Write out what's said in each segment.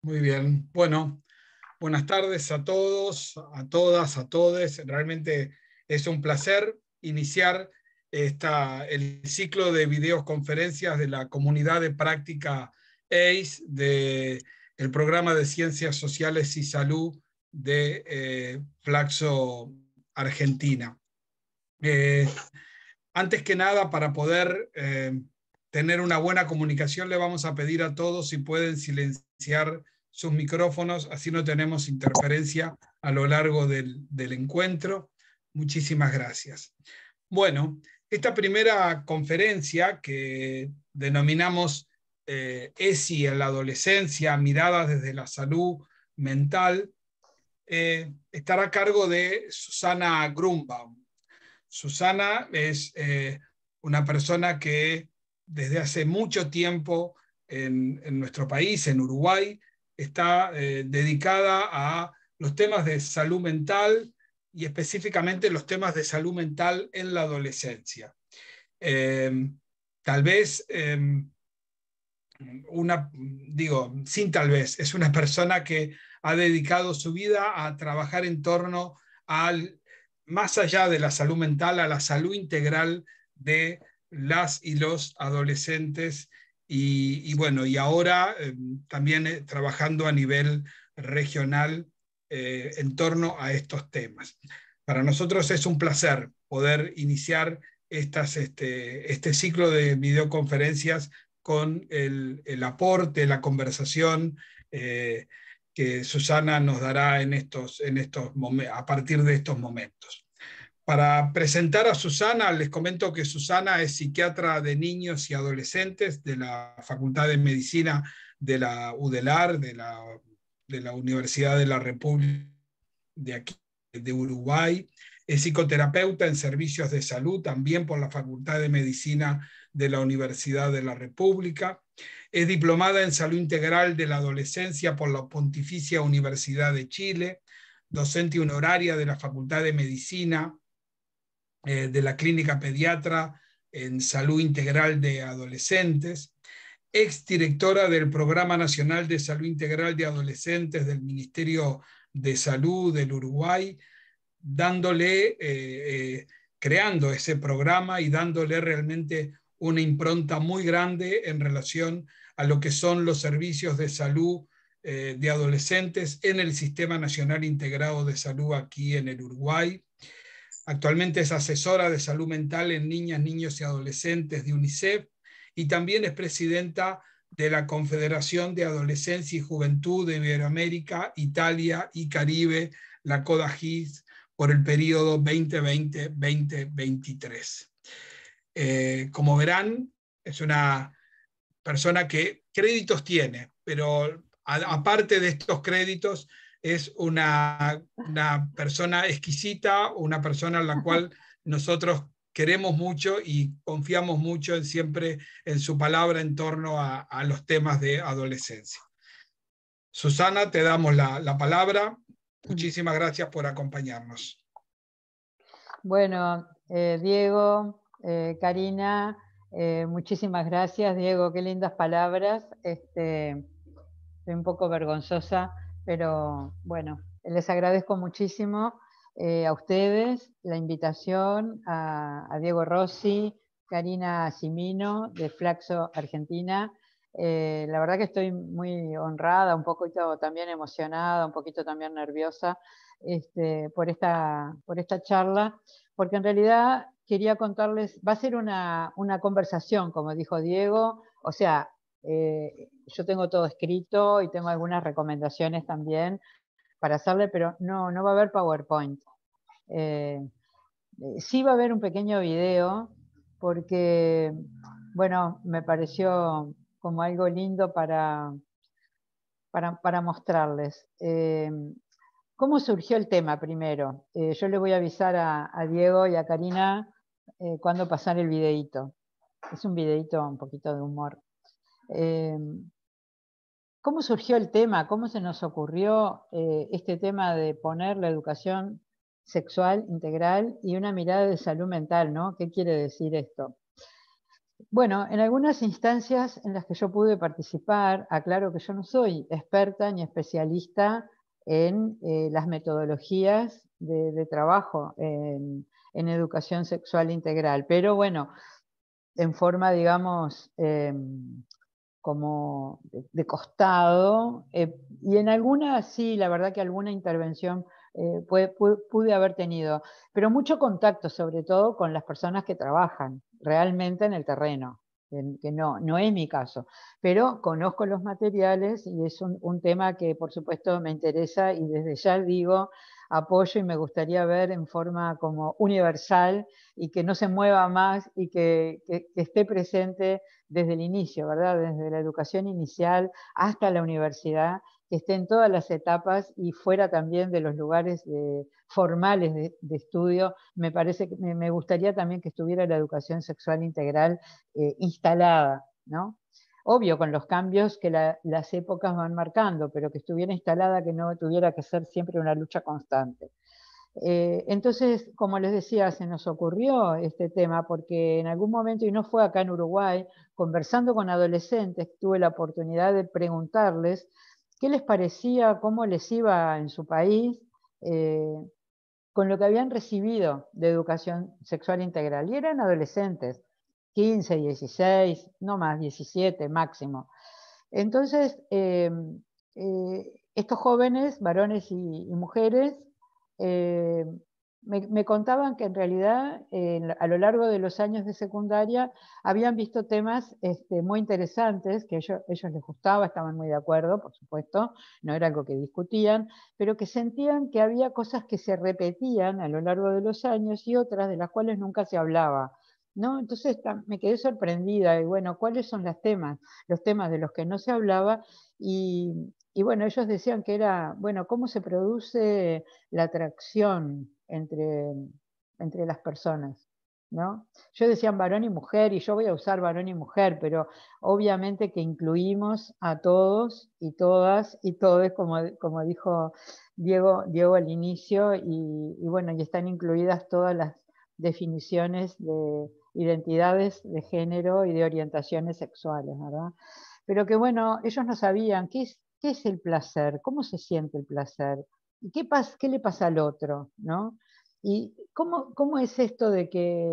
Muy bien, bueno, buenas tardes a todos, a todas, a todes. Realmente es un placer iniciar esta, el ciclo de videoconferencias de la comunidad de práctica ACE del programa de Ciencias Sociales y Salud de eh, Flaxo Argentina. Eh, antes que nada, para poder eh, tener una buena comunicación, le vamos a pedir a todos si pueden silenciar sus micrófonos, así no tenemos interferencia a lo largo del, encuentro. Muchísimas gracias. Bueno, esta primera conferencia que denominamos eh, ESI en la adolescencia, miradas desde la salud mental, eh, estará a cargo de Susana Grumbaum. Susana es eh, una persona que desde hace mucho tiempo en, nuestro país, en Uruguay, está eh, dedicada a los temas de salud mental y específicamente los temas de salud mental en la adolescencia. Em, tal vez, em, una, digo, sin tal vez, es una persona que ha dedicado su vida a trabajar en torno al, más allá de la salud mental, a la salud integral de las y los adolescentes y, bueno, y ahora em, también eh, trabajando a nivel regional eh, en torno a estos temas. Para nosotros es un placer poder iniciar este, este, ciclo de videoconferencias con el, aporte, la conversación eh, que Susana nos dará en estos, en estos a partir de estos momentos. Para presentar a Susana, les comento que Susana es psiquiatra de niños y adolescentes de la Facultad de Medicina de la UDELAR, de la, Universidad de la República de aquí, de Uruguay. Es psicoterapeuta en servicios de salud, también por la Facultad de Medicina de la Universidad de la República. Es diplomada en salud integral de la adolescencia por la Pontificia Universidad de Chile, docente honoraria de la Facultad de Medicina eh, de la Clínica Pediatra en Salud Integral de Adolescentes, exdirectora del Programa Nacional de Salud Integral de Adolescentes del Ministerio de Salud del Uruguay, dándole, eh, eh, creando ese programa y dándole realmente una impronta muy grande en relación a lo que son los servicios de salud de adolescentes en el Sistema Nacional Integrado de Salud aquí en el Uruguay. Actualmente es asesora de salud mental en niñas, niños y adolescentes de UNICEF y también es presidenta de la Confederación de Adolescencia y Juventud de Iberoamérica, Italia y Caribe, la CODAGIS, por el periodo 2020-2023. Eh, como verán, es una persona que créditos tiene, pero aparte de estos créditos, es una, persona exquisita, una persona a la cual nosotros queremos mucho y confiamos mucho en siempre en su palabra en torno a, los temas de adolescencia. Susana, te damos la, palabra. Muchísimas gracias por acompañarnos. Bueno, eh, Diego, eh, Karina, eh, muchísimas gracias. Diego, qué lindas palabras. Este, estoy un poco vergonzosa pero bueno, les agradezco muchísimo eh, a ustedes la invitación, a, Diego Rossi, Karina Simino de Flaxo Argentina. Eh, la verdad que estoy muy honrada, un poquito también emocionada, un poquito también nerviosa este, por, esta, por esta charla, porque en realidad quería contarles, va a ser una, una conversación, como dijo Diego, o sea, eh, yo tengo todo escrito y tengo algunas recomendaciones también para hacerle, pero no, no va a haber PowerPoint. Eh, eh, sí va a haber un pequeño video porque, bueno, me pareció como algo lindo para, para, mostrarles. ¿Cómo surgió el tema primero? yo le voy a avisar a, Diego y a Karina cuando pasar el videíto. Es un videíto un poquito de humor. Em, ¿Cómo surgió el tema? ¿Cómo se nos ocurrió eh, este tema de poner la educación sexual integral y una mirada de salud mental? ¿Qué quiere decir esto? Bueno, en algunas instancias en las que yo pude participar, aclaro que yo no soy experta ni especialista en eh, las metodologías de, trabajo en, educación sexual integral, pero bueno, en forma, digamos, em, como de, costado, eh, y en alguna sí, la verdad que alguna intervención eh, pude, haber tenido, pero mucho contacto sobre todo con las personas que trabajan realmente en el terreno, que no, no es mi caso, pero conozco los materiales y es un tema que por supuesto me interesa y desde ya digo apoyo y me gustaría ver en forma como universal y que no se mueva más y que, esté presente desde el inicio, ¿verdad? Desde la educación inicial hasta la universidad, que esté en todas las etapas y fuera también de los lugares formales de, estudio. Me parece gustaría también que estuviera la educación sexual integral eh, instalada, ¿no? obvio con los cambios que las épocas van marcando, pero que estuviera instalada, que no tuviera que ser siempre una lucha constante. Eh, entonces, como les decía, se nos ocurrió este tema porque en algún momento, y no fue acá en Uruguay, conversando con adolescentes, tuve la oportunidad de preguntarles qué les parecía, cómo les iba en su país. Eh, con lo que habían recibido de educación sexual integral. Y eran adolescentes. 15, 16, no más, 17 máximo. Entonces, eh, eh, estos jóvenes, varones y, mujeres, eh, me, contaban que en realidad a lo largo de los años de secundaria habían visto temas este, muy interesantes que a ellos, les gustaba, estaban muy de acuerdo, por supuesto, no era algo que discutían, pero que sentían que había cosas que se repetían a lo largo de los años y otras de las cuales nunca se hablaba. ¿no? Entonces me quedé sorprendida y bueno, ¿cuáles son los temas? Los temas de los que no se hablaba y, bueno, ellos decían que era, bueno, ¿cómo se produce la atracción entre, entre las personas? ¿No? Yo decía varón y mujer y yo voy a usar varón y mujer, pero obviamente que incluimos a todos y todas y todo como, como dijo Diego, al inicio, y, y, bueno, y están incluidas todas las definiciones de, identidades de género y de orientaciones sexuales, ¿verdad? Pero que bueno, ellos no sabían qué es, es el placer, cómo se siente el placer, y qué, qué le pasa al otro, ¿no? Y cómo, es esto de que,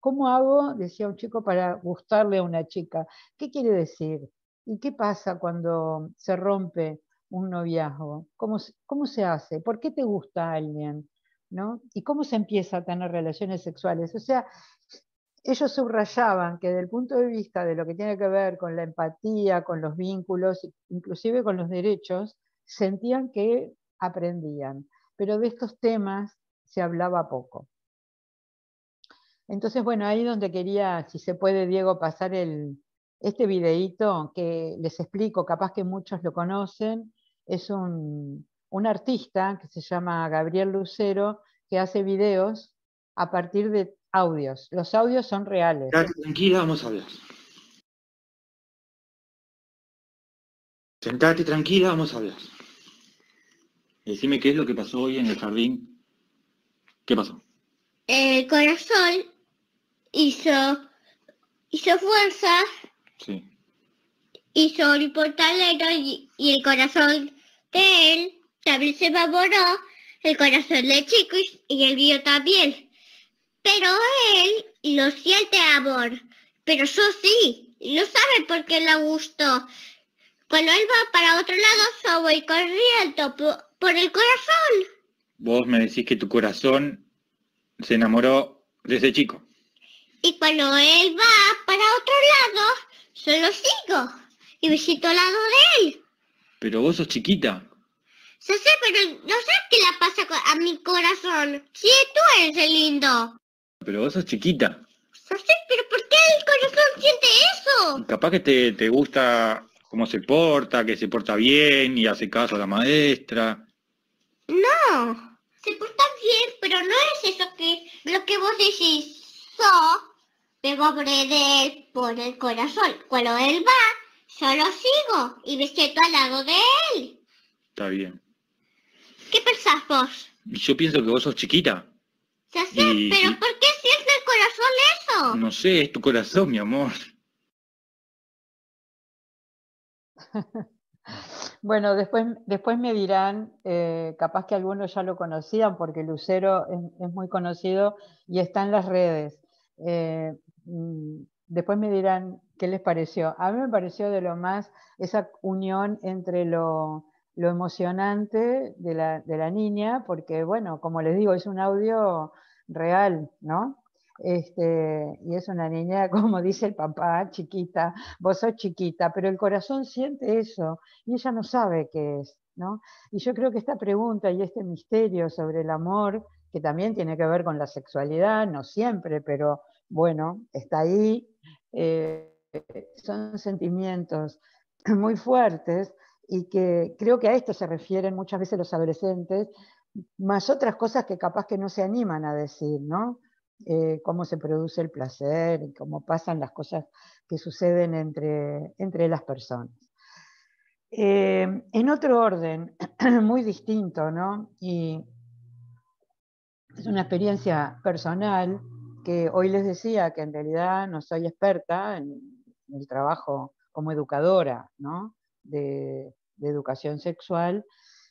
¿cómo hago, decía un chico, para gustarle a una chica? ¿Qué quiere decir? ¿Y qué pasa cuando se rompe un noviazgo? ¿Cómo, cómo se hace? ¿Por qué te gusta a alguien? ¿Y cómo se empieza a tener relaciones sexuales? O sea, ellos subrayaban que desde el punto de vista de lo que tiene que ver con la empatía, con los vínculos, inclusive con los derechos, sentían que aprendían, pero de estos temas se hablaba poco. Entonces, bueno, ahí donde quería, si se puede, Diego, pasar este videíto que les explico, capaz que muchos lo conocen, es un, un artista que se llama Gabriel Lucero, que hace videos a partir de audios. Los audios son reales. Sentate tranquila, vamos a hablar. Sentate tranquila, vamos a hablar. Decime qué es lo que pasó hoy en el jardín. ¿Qué pasó? El corazón hizo, hizo fuerza, sí. hizo el portalero y el corazón de él también se evaporó el corazón de Chico y el vio también. Pero él lo siente amor. Pero yo sí, no sabe por qué le gustó. Cuando él va para otro lado, yo voy corriendo por, por el corazón. Vos me decís que tu corazón se enamoró de ese chico. Y cuando él va para otro lado, yo lo sigo y visito al lado de él. Pero vos sos chiquita. Yo pero no sé qué la pasa a mi corazón. Sí, tú eres lindo. Pero vos sos chiquita. Yo pero ¿por qué el corazón siente eso? Capaz que te, gusta cómo se porta, que se porta bien y hace caso a la maestra. No, se porta bien, pero no es eso que lo que vos decís. Yo me pobre de él por el corazón. Cuando él va, yo lo sigo y me siento al lado de él. Está bien. ¿Qué pensás vos? Yo pienso que vos sos chiquita. Ya sé, pero ¿por qué sientes el corazón eso? No sé, es tu corazón, mi amor. Bueno, después, después me dirán, eh, capaz que algunos ya lo conocían, porque Lucero es, muy conocido y está en las redes. Eh, mm, después me dirán qué les pareció. A mí me pareció de lo más esa unión entre lo, lo emocionante de la, niña, porque bueno, como les digo, es un audio real, ¿no? Este, y es una niña, como dice el papá, chiquita, vos sos chiquita, pero el corazón siente eso y ella no sabe qué es, ¿no? Y yo creo que esta pregunta y este misterio sobre el amor, que también tiene que ver con la sexualidad, no siempre, pero bueno, está ahí, eh, son sentimientos muy fuertes y que creo que a esto se refieren muchas veces los adolescentes, más otras cosas que capaz que no se animan a decir, ¿no? Eh, cómo se produce el placer y cómo pasan las cosas que suceden entre, entre las personas. Eh, en otro orden, muy distinto, ¿no? Y es una experiencia personal que hoy les decía que en realidad no soy experta en, el trabajo como educadora, ¿no? De, de educación sexual.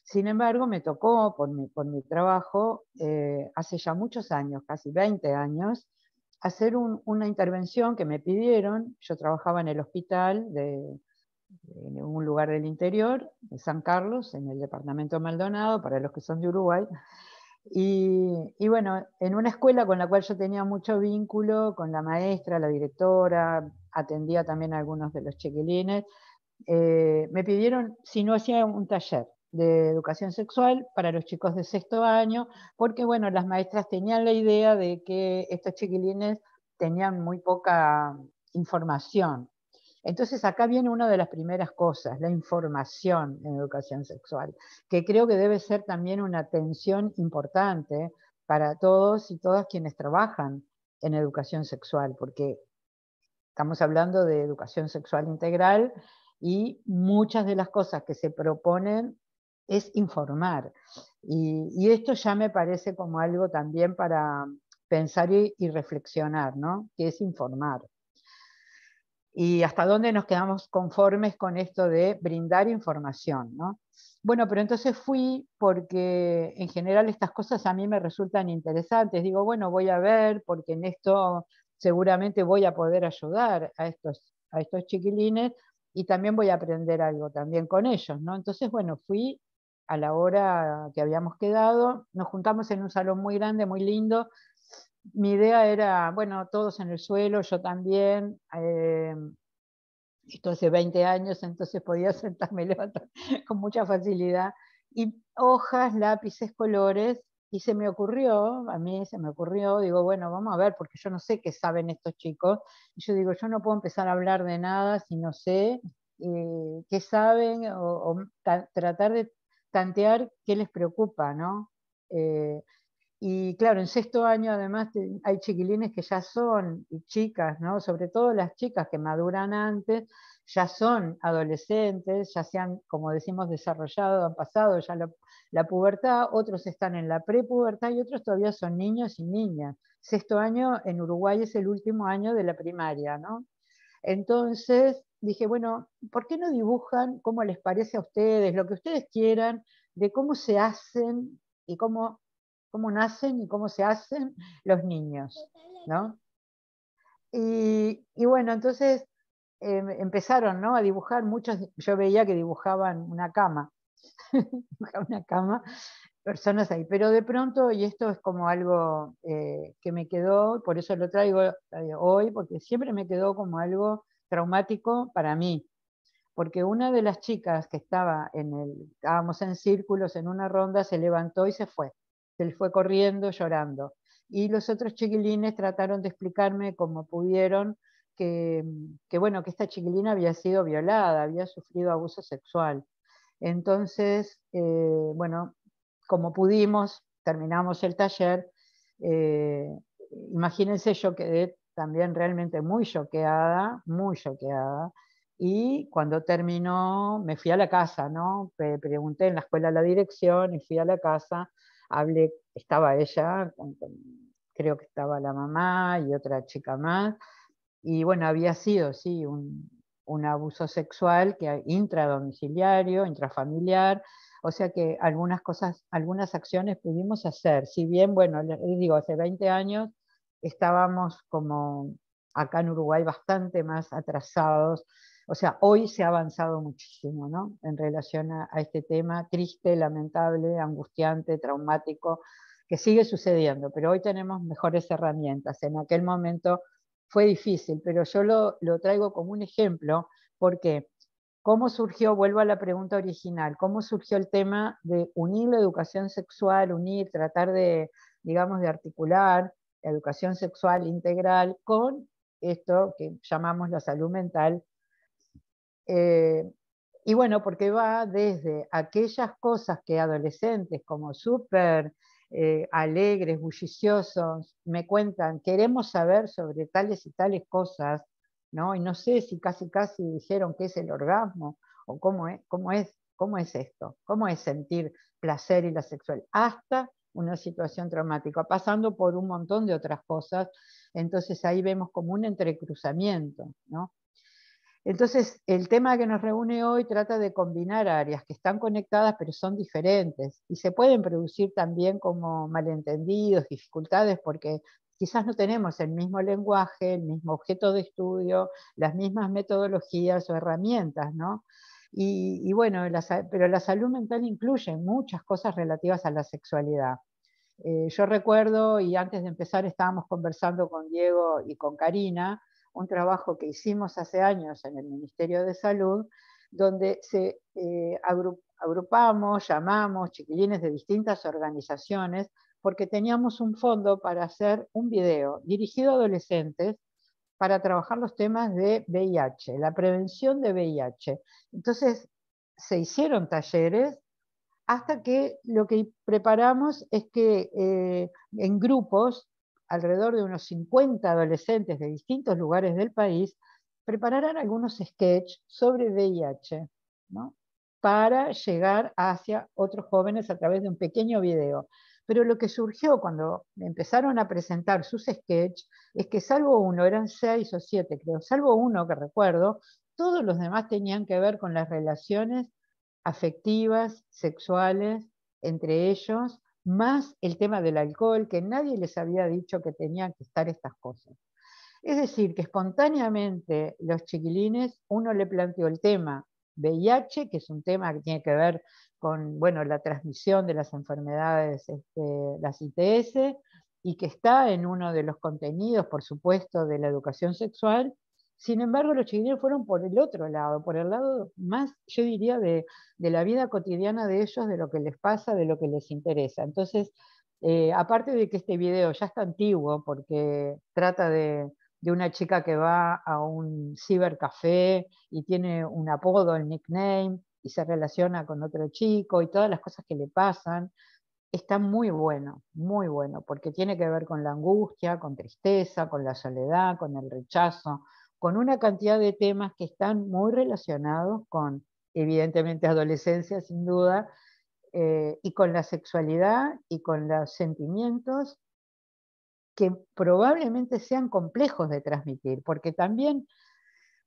Sin embargo, me tocó por mi, trabajo, eh, hace ya muchos años, casi 20 años, hacer una intervención que me pidieron. Yo trabajaba en el hospital de, en un lugar del interior, de San Carlos, en el departamento Maldonado, para los que son de Uruguay. Y, bueno, en una escuela con la cual yo tenía mucho vínculo, con la maestra, la directora, atendía también a algunos de los chequilines, eh, me pidieron si no hacía un taller de educación sexual para los chicos de sexto año, porque bueno, las maestras tenían la idea de que estos chiquilines tenían muy poca información. Entonces acá viene una de las primeras cosas, la información en educación sexual, que creo que debe ser también una atención importante para todos y todas quienes trabajan en educación sexual, porque estamos hablando de educación sexual integral y muchas de las cosas que se proponen es informar. Y, esto ya me parece como algo también para pensar y, reflexionar, ¿no? Que es informar. Y hasta dónde nos quedamos conformes con esto de brindar información, ¿no? Bueno, pero entonces fui porque en general estas cosas a mí me resultan interesantes. Digo, bueno, voy a ver porque en esto seguramente voy a poder ayudar a estos, a estos chiquilines y también voy a aprender algo también con ellos, ¿no? Entonces, bueno, fui a la hora que habíamos quedado, nos juntamos en un salón muy grande, muy lindo. Mi idea era, bueno, todos en el suelo, yo también. Eh, esto hace 20 años, entonces podía sentarme con mucha facilidad. Y hojas, lápices, colores, y se me ocurrió, a mí se me ocurrió, digo, bueno, vamos a ver, porque yo no sé qué saben estos chicos. Y yo digo, yo no puedo empezar a hablar de nada si no sé eh, qué saben o, tratar de tantear qué les preocupa, ¿no? Eh, y claro, en sexto año además hay chiquilines que ya son chicas, ¿no? Sobre todo las chicas que maduran antes, ya son adolescentes, ya se han, como decimos, desarrollado, han pasado ya la, pubertad, otros están en la prepubertad y otros todavía son niños y niñas. Sexto año en Uruguay es el último año de la primaria, ¿no? Entonces dije, bueno, ¿por qué no dibujan cómo les parece a ustedes, lo que ustedes quieran, de cómo se hacen y cómo, cómo nacen y cómo se hacen los niños, ¿no? y, bueno, entonces Em, empezaron ¿no? a dibujar, muchos, yo veía que dibujaban una cama, una cama, personas ahí, pero de pronto, y esto es como algo eh, que me quedó, por eso lo traigo hoy, porque siempre me quedó como algo traumático para mí, porque una de las chicas que estaba en el, estábamos en círculos, en una ronda, se levantó y se fue, se fue corriendo, llorando. Y los otros chiquilines trataron de explicarme como pudieron que, bueno, que esta chiquilina había sido violada, había sufrido abuso sexual. Entonces, eh, bueno, como pudimos, terminamos el taller. Eh, imagínense, yo quedé también realmente muy choqueada, muy choqueada. Y cuando terminó, me fui a la casa, ¿no? Pregunté en la escuela la dirección y fui a la casa. Hablé, estaba ella, creo que estaba la mamá y otra chica más y bueno, había sido, sí, un, abuso sexual que intradomiciliario, intrafamiliar, o sea que algunas cosas, algunas acciones pudimos hacer, si bien, bueno, les digo, hace 20 años estábamos como acá en Uruguay bastante más atrasados, o sea, hoy se ha avanzado muchísimo, ¿no? En relación a este tema triste, lamentable, angustiante, traumático, que sigue sucediendo, pero hoy tenemos mejores herramientas. En aquel momento fue difícil, pero yo lo, traigo como un ejemplo porque ¿Cómo surgió, vuelvo a la pregunta original, cómo surgió el tema de unir la educación sexual, unir, tratar de, digamos, de articular la educación sexual integral con esto que llamamos la salud mental? Eh, y bueno, porque va desde aquellas cosas que adolescentes como súper eh, alegres, bulliciosos, me cuentan, queremos saber sobre tales y tales cosas, ¿no? Y no sé si casi casi dijeron qué es el orgasmo o cómo es, cómo es, cómo es esto, cómo es sentir placer y la sexual, hasta una situación traumática, pasando por un montón de otras cosas. Entonces ahí vemos como un entrecruzamiento, ¿no? Entonces, el tema que nos reúne hoy trata de combinar áreas que están conectadas pero son diferentes y se pueden producir también como malentendidos, dificultades, porque quizás no tenemos el mismo lenguaje, el mismo objeto de estudio, las mismas metodologías o herramientas, ¿no? Y, bueno, pero la salud mental incluye muchas cosas relativas a la sexualidad. Eh, yo recuerdo, y antes de empezar estábamos conversando con Diego y con Karina, un trabajo que hicimos hace años en el Ministerio de Salud, donde se eh, agrupamos, llamamos chiquilines de distintas organizaciones, porque teníamos un fondo para hacer un video dirigido a adolescentes para trabajar los temas de VIH, la prevención de VIH. Entonces, se hicieron talleres hasta que lo que preparamos es que eh, en grupos alrededor de unos 50 adolescentes de distintos lugares del país prepararán algunos sketches sobre VIH, para llegar hacia otros jóvenes a través de un pequeño video. Pero lo que surgió cuando empezaron a presentar sus sketches es que salvo uno, eran seis o siete creo, salvo uno que recuerdo, todos los demás tenían que ver con las relaciones afectivas, sexuales, entre ellos, más el tema del alcohol, que nadie les había dicho que tenían que estar estas cosas. Es decir, que espontáneamente los chiquilines, uno le planteó el tema VIH, que es un tema que tiene que ver con bueno, la transmisión de las enfermedades, este, las ITS, y que está en uno de los contenidos, por supuesto, de la educación sexual, sin embargo, los chiquillos fueron por el otro lado, por el lado más, yo diría, de, la vida cotidiana de ellos, de lo que les pasa, de lo que les interesa. Entonces, eh, aparte de que este video ya está antiguo, porque trata de, de una chica que va a un cibercafé y tiene un apodo, el nickname, y se relaciona con otro chico y todas las cosas que le pasan, está muy bueno, muy bueno, porque tiene que ver con la angustia, con tristeza, con la soledad, con el rechazo, con una cantidad de temas que están muy relacionados con, evidentemente, adolescencia, sin duda, eh, y con la sexualidad y con los sentimientos que probablemente sean complejos de transmitir, porque también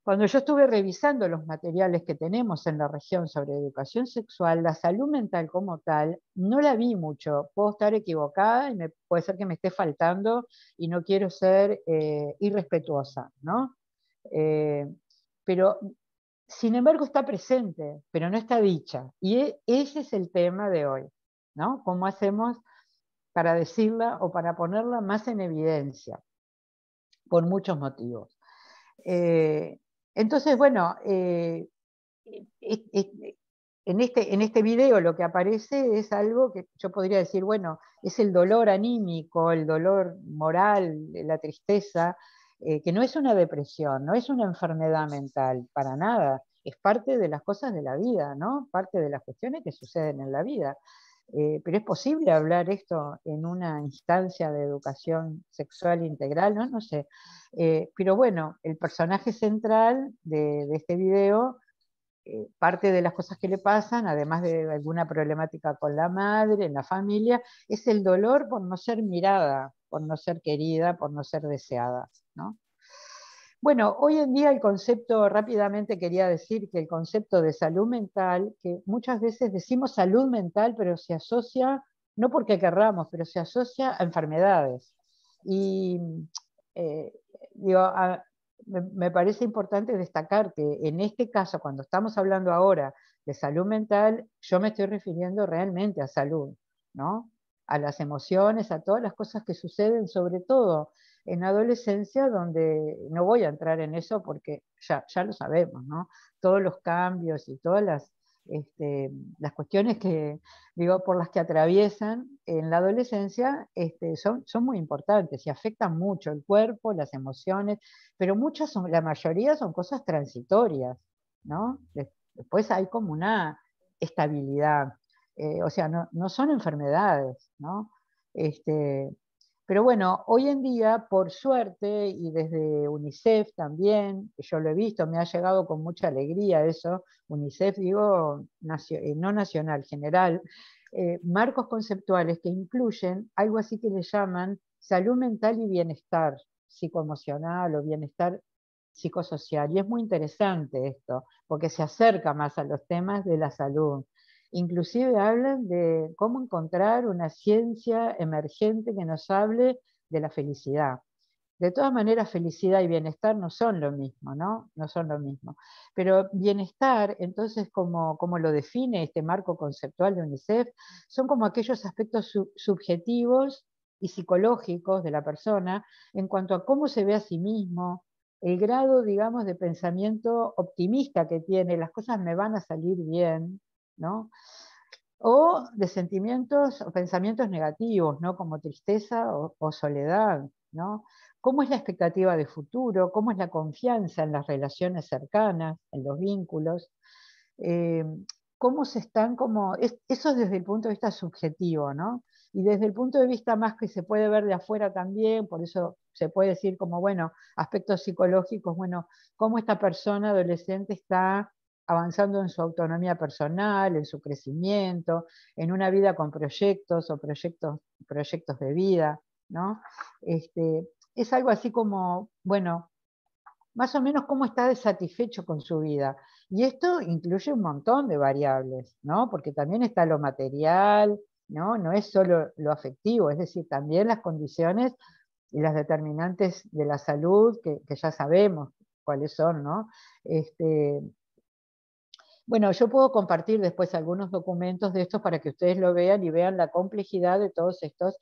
cuando yo estuve revisando los materiales que tenemos en la región sobre educación sexual, la salud mental como tal, no la vi mucho. Puedo estar equivocada y puede ser que me esté faltando y no quiero ser eh, irrespetuosa, ¿no? Eh, pero, sin embargo, está presente, pero no está dicha. Y e, ese es el tema de hoy, ¿no? ¿Cómo hacemos para decirla o para ponerla más en evidencia? Por muchos motivos. Eh, entonces, bueno, eh, en este, en este video lo que aparece es algo que yo podría decir, bueno, es el dolor anímico, el dolor moral, la tristeza, eh, que no es una depresión, no es una enfermedad mental, para nada, es parte de las cosas de la vida, ¿no? Parte de las cuestiones que suceden en la vida. Eh, pero es posible hablar esto en una instancia de educación sexual integral, ¿no? sé. Eh, pero bueno, el personaje central de, de este video eh, parte de las cosas que le pasan, además de alguna problemática con la madre, en la familia, es el dolor por no ser mirada, por no ser querida, por no ser deseada. Bueno, hoy en día el concepto, rápidamente quería decir que el concepto de salud mental, que muchas veces decimos salud mental, pero se asocia, no porque querramos, pero se asocia a enfermedades. Y eh, digo, a, me, parece importante destacar que en este caso, cuando estamos hablando ahora de salud mental, yo me estoy refiriendo realmente a salud, ¿no? A las emociones, a todas las cosas que suceden, sobre todo en adolescencia, donde no voy a entrar en eso porque ya, ya lo sabemos, ¿no? Todos los cambios y todas las este, las cuestiones que, digo, por las que atraviesan en la adolescencia este, son, son, muy importantes y afectan mucho el cuerpo, las emociones, pero muchas son, la mayoría son cosas transitorias, ¿no? Después hay como una estabilidad, eh, o sea, no, son enfermedades, ¿no? Este, pero bueno, hoy en día, por suerte, y desde UNICEF también, yo lo he visto, me ha llegado con mucha alegría eso, UNICEF digo, eh, no nacional, general, eh, marcos conceptuales que incluyen algo así que le llaman salud mental y bienestar psicoemocional o bienestar psicosocial. Y es muy interesante esto, porque se acerca más a los temas de la salud. Inclusive hablan de cómo encontrar una ciencia emergente que nos hable de la felicidad. De todas maneras, felicidad y bienestar no son lo mismo, ¿no? No son lo mismo. Pero bienestar, entonces, como, lo define este marco conceptual de UNICEF, son como aquellos aspectos subjetivos y psicológicos de la persona en cuanto a cómo se ve a sí mismo, el grado, digamos, de pensamiento optimista que tiene, las cosas me van a salir bien, ¿no? O de sentimientos o pensamientos negativos, ¿no? Como tristeza o, soledad, ¿no? ¿Cómo es la expectativa de futuro? ¿Cómo es la confianza en las relaciones cercanas, en los vínculos? Eh, ¿Cómo se están como... eso es desde el punto de vista subjetivo, ¿no? Y desde el punto de vista más que se puede ver de afuera también, por eso se puede decir como, bueno, aspectos psicológicos, bueno, cómo esta persona adolescente está avanzando en su autonomía personal, en su crecimiento, en una vida con proyectos o proyectos, proyectos de vida, ¿no? Este, es algo así como, bueno, más o menos cómo está desatisfecho con su vida. Y esto incluye un montón de variables, ¿no? Porque también está lo material, ¿no? No es solo lo afectivo, es decir, también las condiciones y las determinantes de la salud, que, que ya sabemos cuáles son, ¿no? Este, bueno, yo puedo compartir después algunos documentos de estos para que ustedes lo vean y vean la complejidad de todos estos,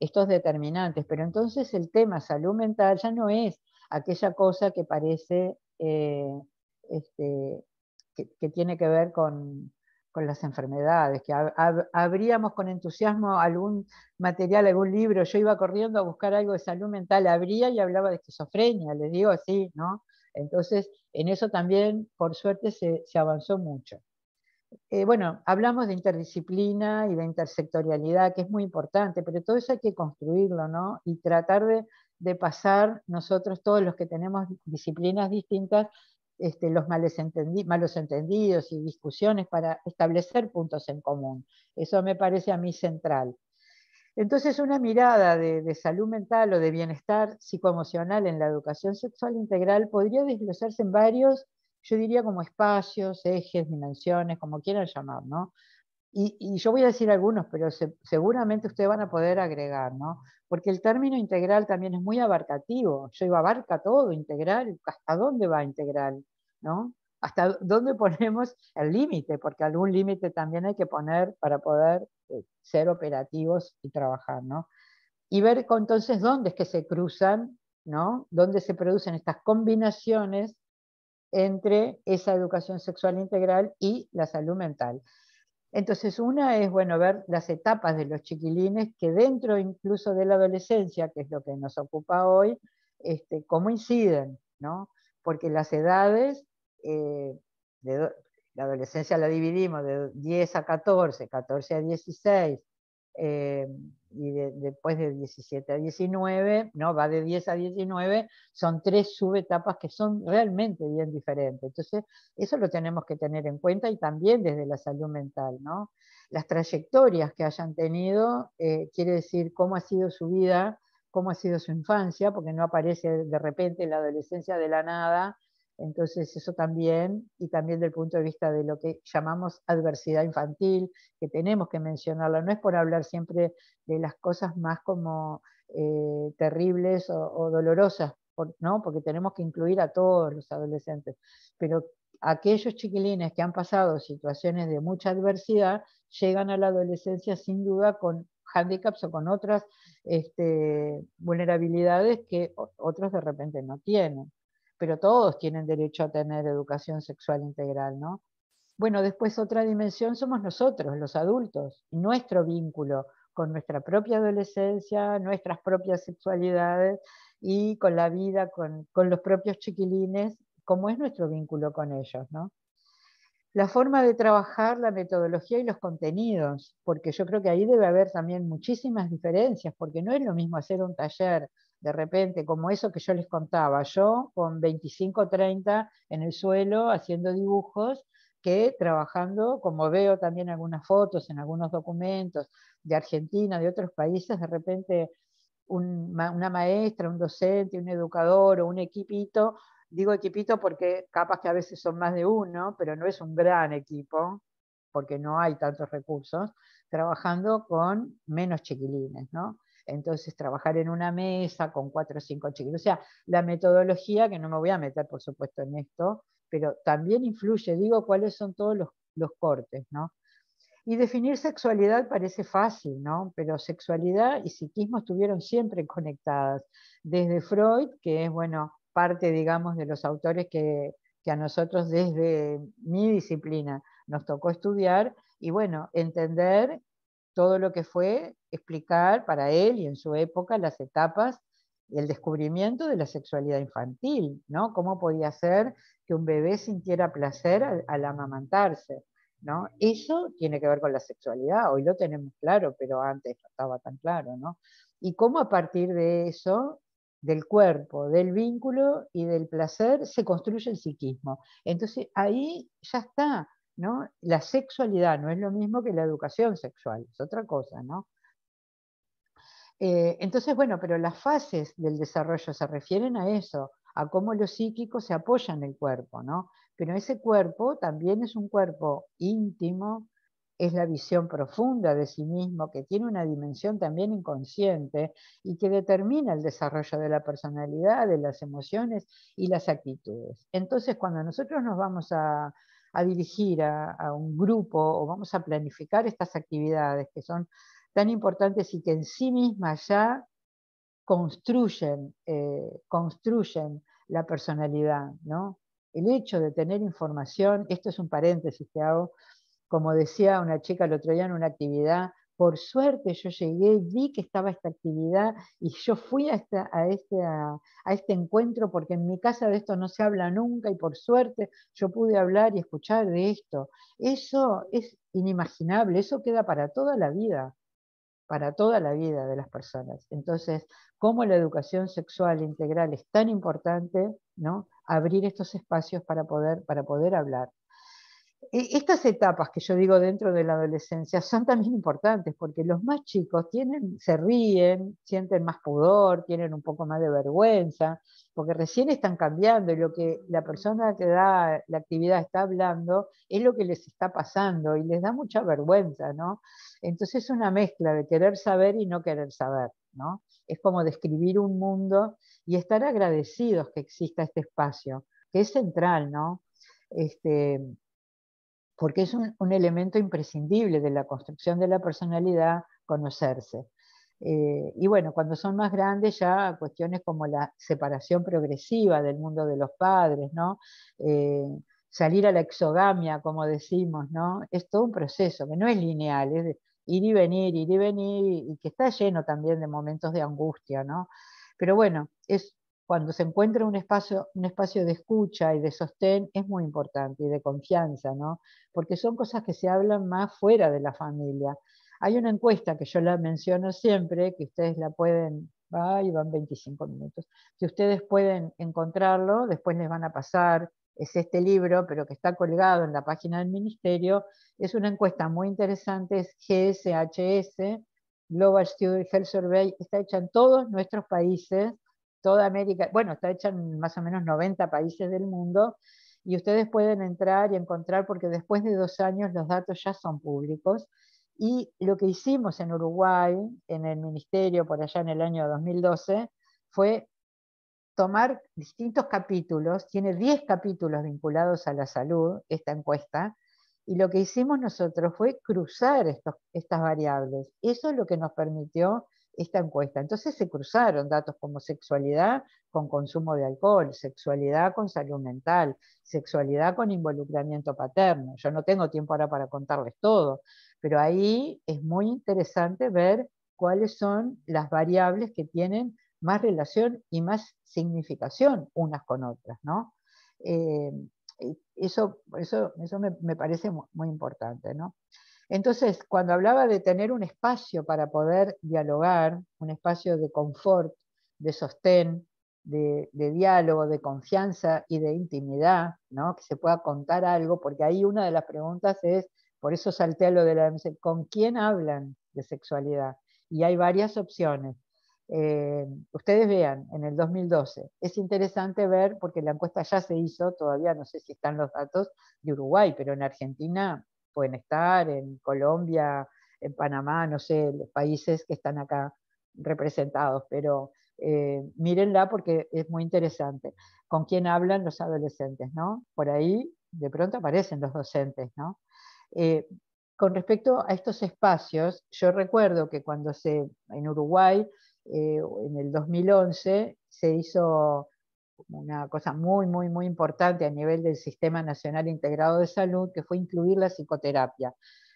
estos determinantes. Pero entonces el tema salud mental ya no es aquella cosa que parece eh, este, que, tiene que ver con, las enfermedades, que abríamos con entusiasmo algún material, algún libro, yo iba corriendo a buscar algo de salud mental, abría y hablaba de esquizofrenia, les digo así, ¿no? Entonces, en eso también, por suerte, se, avanzó mucho. Eh, bueno, hablamos de interdisciplina y de intersectorialidad, que es muy importante, pero todo eso hay que construirlo, ¿no? Y tratar de, pasar nosotros, todos los que tenemos disciplinas distintas, este, los malos entendidos y discusiones para establecer puntos en común. Eso me parece a mí central. Entonces, una mirada de, salud mental o de bienestar psicoemocional en la educación sexual integral podría desglosarse en varios, yo diría como espacios, ejes, dimensiones, como quieran llamar, ¿no? Y, yo voy a decir algunos, pero seguramente ustedes van a poder agregar, ¿no? Porque el término integral también es muy abarcativo. Yo digo, abarca todo, integral, ¿hasta dónde va integral? ¿No? ¿Hasta dónde ponemos el límite? Porque algún límite también hay que poner para poder eh, ser operativos y trabajar, ¿no? Y ver entonces dónde es que se cruzan, ¿no? Dónde se producen estas combinaciones entre esa educación sexual integral y la salud mental. Entonces, una es, bueno, ver las etapas de los chiquilines que dentro incluso de la adolescencia, que es lo que nos ocupa hoy, este, cómo inciden, ¿no? Porque las edades, eh, la adolescencia la dividimos de 10 a 14, 14 a 16, eh, y después de 17 a 19, no, va de 10 a 19, son tres subetapas que son realmente bien diferentes. Entonces, eso lo tenemos que tener en cuenta y también desde la salud mental, ¿no? Las trayectorias que hayan tenido, eh, quiere decir cómo ha sido su vida, cómo ha sido su infancia, porque no aparece de repente la adolescencia de la nada entonces eso también, y también del punto de vista de lo que llamamos adversidad infantil, que tenemos que mencionarlo no es por hablar siempre de las cosas más como eh, terribles o, dolorosas, ¿no? porque tenemos que incluir a todos los adolescentes, pero aquellos chiquilines que han pasado situaciones de mucha adversidad llegan a la adolescencia sin duda con hándicaps o con otras este, vulnerabilidades que otros de repente no tienen pero todos tienen derecho a tener educación sexual integral, ¿no? Bueno, después otra dimensión somos nosotros, los adultos, nuestro vínculo con nuestra propia adolescencia, nuestras propias sexualidades y con la vida, con, los propios chiquilines, cómo es nuestro vínculo con ellos, ¿no? La forma de trabajar, la metodología y los contenidos, porque yo creo que ahí debe haber también muchísimas diferencias, porque no es lo mismo hacer un taller de repente, como eso que yo les contaba, yo con 25, o 30 en el suelo haciendo dibujos, que trabajando, como veo también algunas fotos en algunos documentos de Argentina, de otros países, de repente una maestra, un docente, un educador o un equipito, digo equipito porque capas que a veces son más de uno, pero no es un gran equipo, porque no hay tantos recursos, trabajando con menos chiquilines, ¿no? Entonces, trabajar en una mesa con cuatro o cinco chicos. O sea, la metodología, que no me voy a meter, por supuesto, en esto, pero también influye, digo, cuáles son todos los, cortes, ¿no? Y definir sexualidad parece fácil, ¿no? Pero sexualidad y psiquismo estuvieron siempre conectadas. Desde Freud, que es, bueno, parte, digamos, de los autores que, que a nosotros desde mi disciplina nos tocó estudiar, y bueno, entender todo lo que fue explicar para él y en su época las etapas el descubrimiento de la sexualidad infantil, ¿no? Cómo podía ser que un bebé sintiera placer al, al, amamantarse, ¿no? Eso tiene que ver con la sexualidad, hoy lo tenemos claro, pero antes no estaba tan claro, ¿no? Y cómo a partir de eso, del cuerpo, del vínculo y del placer, se construye el psiquismo. Entonces ahí ya está, la sexualidad no es lo mismo que la educación sexual, es otra cosa, ¿no? Eh, entonces, bueno, pero las fases del desarrollo se refieren a eso, a cómo los psíquicos se apoyan en el cuerpo, ¿no? Pero ese cuerpo también es un cuerpo íntimo, es la visión profunda de sí mismo, que tiene una dimensión también inconsciente y que determina el desarrollo de la personalidad, de las emociones y las actitudes. Entonces, cuando nosotros nos vamos a, a dirigir a, un grupo o vamos a planificar estas actividades que son tan importantes y que en sí mismas ya construyen, eh, construyen la personalidad, ¿no? El hecho de tener información, esto es un paréntesis que hago, como decía una chica el otro día en una actividad, por suerte yo llegué, vi que estaba esta actividad y yo fui a, a, este, a, este, encuentro porque en mi casa de esto no se habla nunca y por suerte yo pude hablar y escuchar de esto. Eso es inimaginable, eso queda para toda la vida, para toda la vida de las personas. Entonces, cómo la educación sexual integral es tan importante, ¿no? Abrir estos espacios para poder, para poder hablar. E, estas etapas que yo digo dentro de la adolescencia son también importantes porque los más chicos tienen, se ríen, sienten más pudor, tienen un poco más de vergüenza, porque recién están cambiando y lo que la persona que da la actividad está hablando es lo que les está pasando y les da mucha vergüenza, ¿no? Entonces es una mezcla de querer saber y no querer saber, ¿no? Es como describir un mundo y estar agradecidos que exista este espacio, que es central, ¿no? Este, porque es un, elemento imprescindible de la construcción de la personalidad conocerse. Eh, y bueno, cuando son más grandes ya cuestiones como la separación progresiva del mundo de los padres, ¿no? Eh, salir a la exogamia, como decimos, ¿no? Es todo un proceso que no es lineal, es ir y venir, ir y venir, y que está lleno también de momentos de angustia, ¿no? Pero bueno, es cuando se encuentra un espacio, un espacio de escucha y de sostén es muy importante y de confianza, ¿no? Porque son cosas que se hablan más fuera de la familia. Hay una encuesta que yo la menciono siempre, que ustedes la pueden, ahí van 25 minutos, que ustedes pueden encontrarlo, después les van a pasar, es este libro, pero que está colgado en la página del ministerio, es una encuesta muy interesante, es GSHS, Global Student Health Survey, está hecha en todos nuestros países, toda América, bueno, está hecha en más o menos 90 países del mundo, y ustedes pueden entrar y encontrar, porque después de dos años los datos ya son públicos, y lo que hicimos en Uruguay, en el ministerio, por allá en el año 2012, fue tomar distintos capítulos, tiene 10 capítulos vinculados a la salud, esta encuesta, y lo que hicimos nosotros fue cruzar estas variables. Eso es lo que nos permitió esta encuesta. Entonces se cruzaron datos como sexualidad con consumo de alcohol, sexualidad con salud mental, sexualidad con involucramiento paterno. Yo no tengo tiempo ahora para contarles todo, pero ahí es muy interesante ver cuáles son las variables que tienen más relación y más significación unas con otras. ¿no? Eh, eso, eso, eso me, parece muy, importante. ¿no? Entonces, cuando hablaba de tener un espacio para poder dialogar, un espacio de confort, de sostén, de, diálogo, de confianza y de intimidad, ¿no? que se pueda contar algo, porque ahí una de las preguntas es, por eso salté a lo de la ¿con quién hablan de sexualidad? Y hay varias opciones. Eh, ustedes vean, en el 2012, es interesante ver, porque la encuesta ya se hizo, todavía no sé si están los datos de Uruguay, pero en Argentina pueden estar, en Colombia, en Panamá, no sé, los países que están acá representados, pero eh, mírenla porque es muy interesante. ¿Con quién hablan los adolescentes? ¿no? Por ahí de pronto aparecen los docentes. ¿no? Eh, con respecto a estos espacios, yo recuerdo que cuando se, en Uruguay, eh, en el 2011, se hizo una cosa muy, muy, muy importante a nivel del Sistema Nacional Integrado de Salud, que fue incluir la psicoterapia.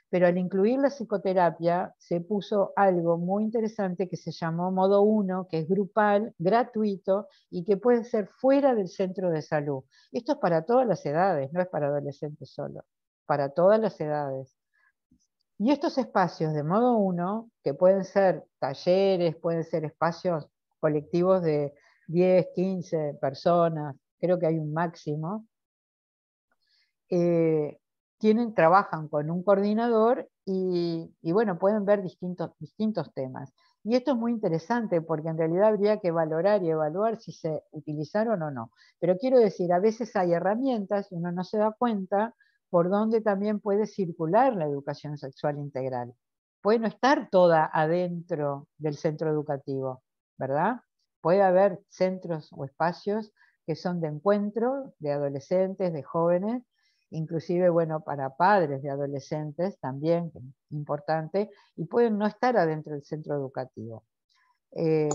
Pero al incluir la psicoterapia se puso algo muy interesante que se llamó modo 1, que es grupal, gratuito y que puede ser fuera del centro de salud. Esto es para todas las edades, no es para adolescentes solo, para todas las edades. Y estos espacios de modo 1, que pueden ser talleres, pueden ser espacios colectivos de, 10, 15 personas, creo que hay un máximo, eh, tienen, trabajan con un coordinador y, bueno, pueden ver distintos, distintos temas. Y esto es muy interesante porque en realidad habría que valorar y evaluar si se utilizaron o no. Pero quiero decir, a veces hay herramientas y uno no se da cuenta por dónde también puede circular la educación sexual integral. Puede no estar toda adentro del centro educativo, ¿verdad? Puede haber centros o espacios que son de encuentro de adolescentes, de jóvenes, inclusive, bueno, para padres de adolescentes también, importante, y pueden no estar adentro del centro educativo. Em,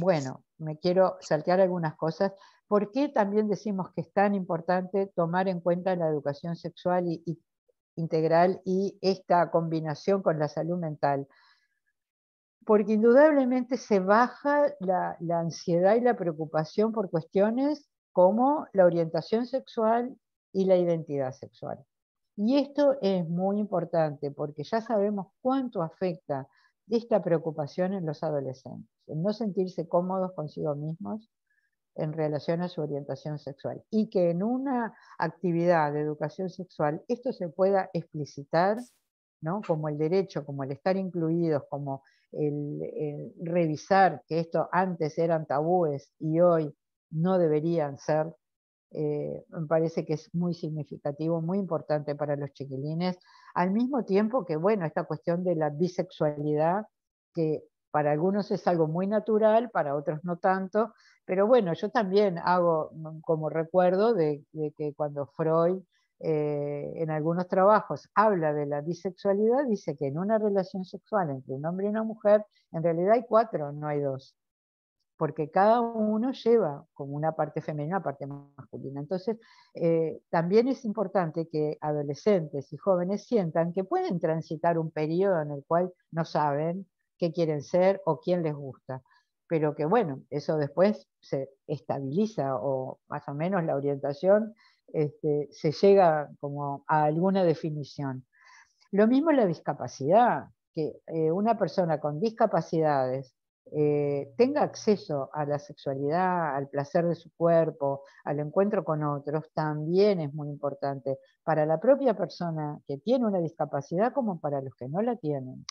bueno, me quiero saltear algunas cosas. ¿Por qué también decimos que es tan importante tomar en cuenta la educación sexual integral y esta combinación con la salud mental? porque indudablemente se baja la, ansiedad y la preocupación por cuestiones como la orientación sexual y la identidad sexual. Y esto es muy importante porque ya sabemos cuánto afecta esta preocupación en los adolescentes, en no sentirse cómodos consigo mismos en relación a su orientación sexual y que en una actividad de educación sexual esto se pueda explicitar ¿no? como el derecho, como el estar incluidos, como el, revisar que esto antes eran tabúes y hoy no deberían ser, eh, me parece que es muy significativo, muy importante para los chiquilines, al mismo tiempo que, bueno, esta cuestión de la bisexualidad, que para algunos es algo muy natural, para otros no tanto, pero bueno, yo también hago mm, como recuerdo de que cuando Freud eh, en algunos trabajos habla de la bisexualidad, dice que en una relación sexual entre un hombre y una mujer, en realidad hay cuatro, no hay dos, porque cada uno lleva como una parte femenina, parte masculina. Entonces, eh, también es importante que adolescentes y jóvenes sientan que pueden transitar un periodo en el cual no saben qué quieren ser o quién les gusta pero que bueno, eso después se estabiliza o más o menos la orientación este, se llega como a alguna definición. Lo mismo la discapacidad, que eh, una persona con discapacidades eh, tenga acceso a la sexualidad, al placer de su cuerpo, al encuentro con otros, también es muy importante para la propia persona que tiene una discapacidad como para los que no la tienen.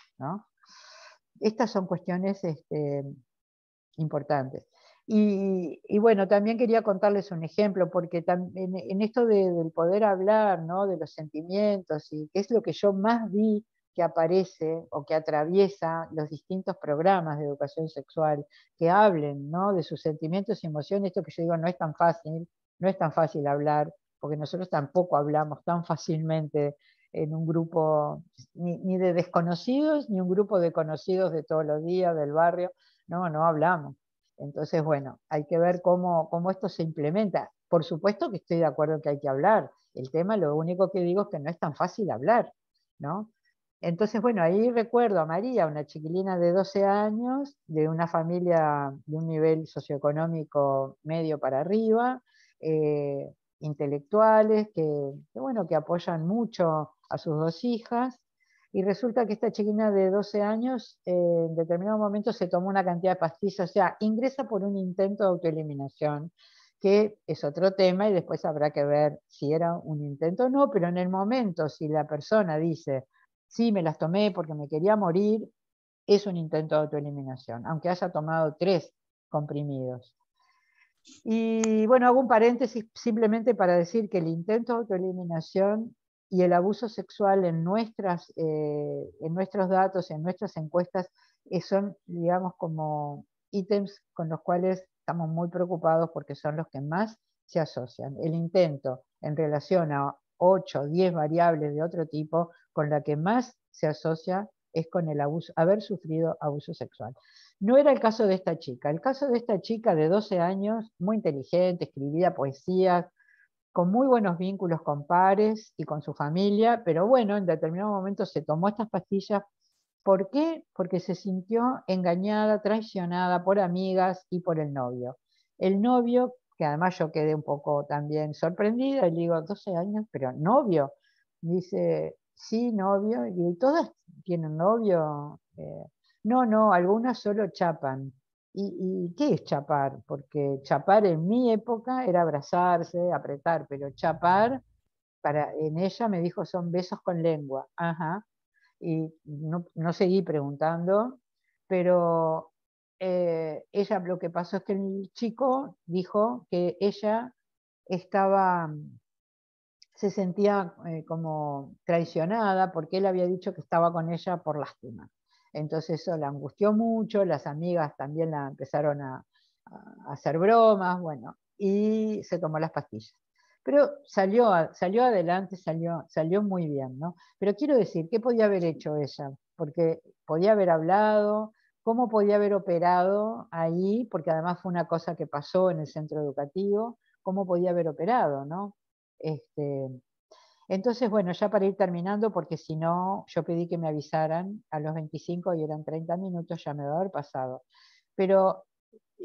Estas son cuestiones este, importantes. Y, bueno, también quería contarles un ejemplo, porque en, en, esto de, del poder hablar, ¿no? de los sentimientos, y qué es lo que yo más vi que aparece o que atraviesa los distintos programas de educación sexual, que hablen ¿no? de sus sentimientos y emociones, esto que yo digo no es tan fácil, no es tan fácil hablar, porque nosotros tampoco hablamos tan fácilmente en un grupo ni de desconocidos, ni un grupo de conocidos de todos los días, del barrio, no, no hablamos entonces, bueno, hay que ver cómo, esto se implementa. Por supuesto que estoy de acuerdo que hay que hablar. El tema, lo único que digo es que no es tan fácil hablar, ¿no? Entonces, bueno, ahí recuerdo a María, una chiquilina de 12 años, de una familia de un nivel socioeconómico medio para arriba, eh, intelectuales que, bueno, que apoyan mucho a sus dos hijas, y resulta que esta chiquina de 12 años eh, en determinado momento se tomó una cantidad de pastillas, o sea, ingresa por un intento de autoeliminación, que es otro tema y después habrá que ver si era un intento o no, pero en el momento, si la persona dice, sí, me las tomé porque me quería morir, es un intento de autoeliminación, aunque haya tomado tres comprimidos. Y bueno, hago un paréntesis simplemente para decir que el intento de autoeliminación y el abuso sexual en, nuestras, eh, en nuestros datos, en nuestras encuestas, eh, son, digamos, como ítems con los cuales estamos muy preocupados porque son los que más se asocian. El intento en relación a 8 o 10 variables de otro tipo, con la que más se asocia es con el abuso, haber sufrido abuso sexual. No era el caso de esta chica. El caso de esta chica de 12 años, muy inteligente, escribía poesía, con muy buenos vínculos con pares y con su familia, pero bueno, en determinado momento se tomó estas pastillas. ¿Por qué? Porque se sintió engañada, traicionada por amigas y por el novio. El novio, que además yo quedé un poco también sorprendida, y le digo, 12 años, pero novio. Dice, sí, novio. Y todas tienen novio. Eh, no, no, algunas solo chapan. ¿Y, qué es chapar? Porque chapar en mi época era abrazarse, apretar, pero chapar, para, en ella me dijo son besos con lengua. Ajá. Y no, seguí preguntando, pero eh, ella lo que pasó es que el chico dijo que ella estaba mm, se sentía eh, como traicionada porque él había dicho que estaba con ella por lástima. Entonces eso la angustió mucho, las amigas también la empezaron a, hacer bromas, bueno, y se tomó las pastillas. Pero salió, salió adelante, salió, salió muy bien, ¿no? Pero quiero decir, ¿qué podía haber hecho ella? Porque podía haber hablado, cómo podía haber operado ahí, porque además fue una cosa que pasó en el centro educativo, cómo podía haber operado, ¿no? Este, entonces, bueno, ya para ir terminando, porque si no, yo pedí que me avisaran a los 25 y eran 30 minutos, ya me va a haber pasado. Pero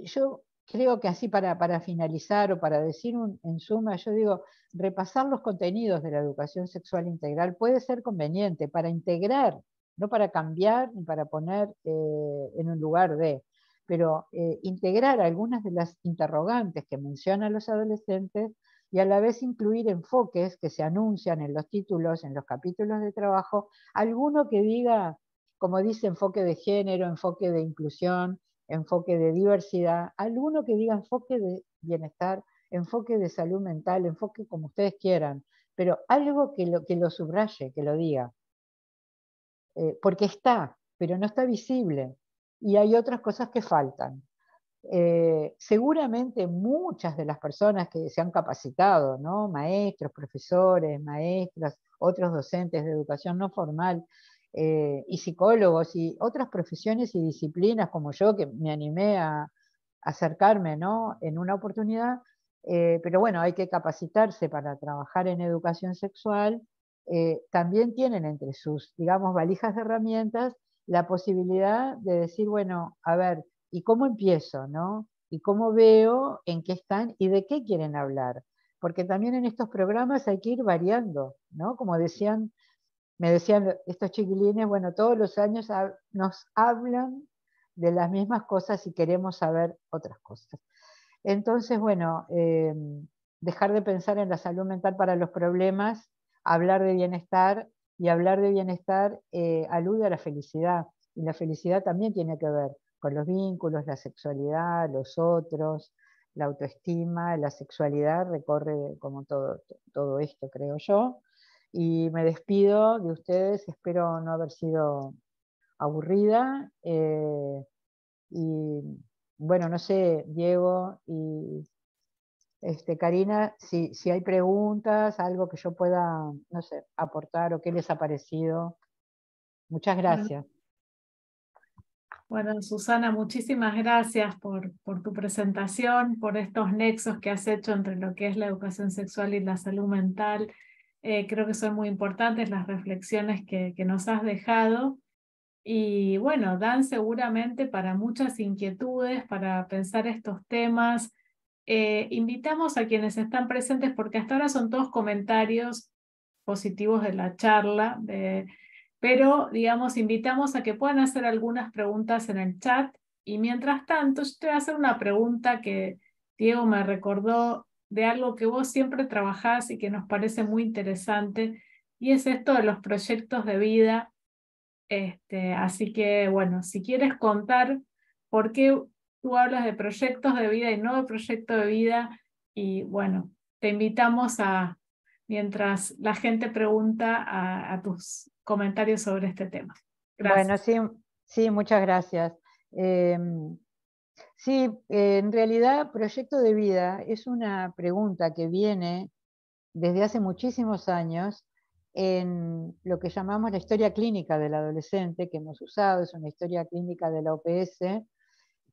yo creo que así para, finalizar o para decir en suma, yo digo, repasar los contenidos de la educación sexual integral puede ser conveniente para integrar, no para cambiar ni para poner eh, en un lugar de, pero eh, integrar algunas de las interrogantes que mencionan los adolescentes y a la vez incluir enfoques que se anuncian en los títulos, en los capítulos de trabajo, alguno que diga, como dice, enfoque de género, enfoque de inclusión, enfoque de diversidad, alguno que diga enfoque de bienestar, enfoque de salud mental, enfoque como ustedes quieran, pero algo que lo, que lo subraye, que lo diga. Eh, porque está, pero no está visible. Y hay otras cosas que faltan. Eh, seguramente muchas de las personas que se han capacitado, ¿no? maestros, profesores, maestras, otros docentes de educación no formal eh, y psicólogos y otras profesiones y disciplinas como yo que me animé a, acercarme ¿no? en una oportunidad, eh, pero bueno, hay que capacitarse para trabajar en educación sexual, también tienen entre sus, digamos, valijas de herramientas la posibilidad de decir, bueno, a ver, ¿Y cómo empiezo? ¿no? ¿Y cómo veo en qué están y de qué quieren hablar? Porque también en estos programas hay que ir variando, ¿no? Como decían, me decían estos chiquilines, bueno, todos los años nos hablan de las mismas cosas y queremos saber otras cosas. Entonces, bueno, eh, dejar de pensar en la salud mental para los problemas, hablar de bienestar y hablar de bienestar eh, alude a la felicidad y la felicidad también tiene que ver con los vínculos, la sexualidad, los otros, la autoestima, la sexualidad, recorre como todo, todo esto, creo yo. Y me despido de ustedes, espero no haber sido aburrida. Eh, y bueno, no sé, Diego y este, Karina, si, hay preguntas, algo que yo pueda, aportar o qué les ha parecido. Muchas gracias. Bueno, Susana, muchísimas gracias por, por, tu presentación, por estos nexos que has hecho entre lo que es la educación sexual y la salud mental. Eh, creo que son muy importantes las reflexiones que, nos has dejado y bueno, dan seguramente para muchas inquietudes, para pensar estos temas. Eh, invitamos a quienes están presentes porque hasta ahora son todos comentarios positivos de la charla. De, pero digamos, invitamos a que puedan hacer algunas preguntas en el chat y mientras tanto, yo te voy a hacer una pregunta que Diego me recordó de algo que vos siempre trabajás y que nos parece muy interesante, y es esto de los proyectos de vida. Este, así que, bueno, si quieres contar por qué tú hablas de proyectos de vida y no de proyecto de vida, y bueno, te invitamos a, mientras la gente pregunta a, tus comentarios sobre este tema. Bueno, sí, sí muchas gracias. Eh, sí, eh, en realidad, proyecto de vida es una pregunta que viene desde hace muchísimos años en lo que llamamos la historia clínica del adolescente, que hemos usado, es una historia clínica de la OPS,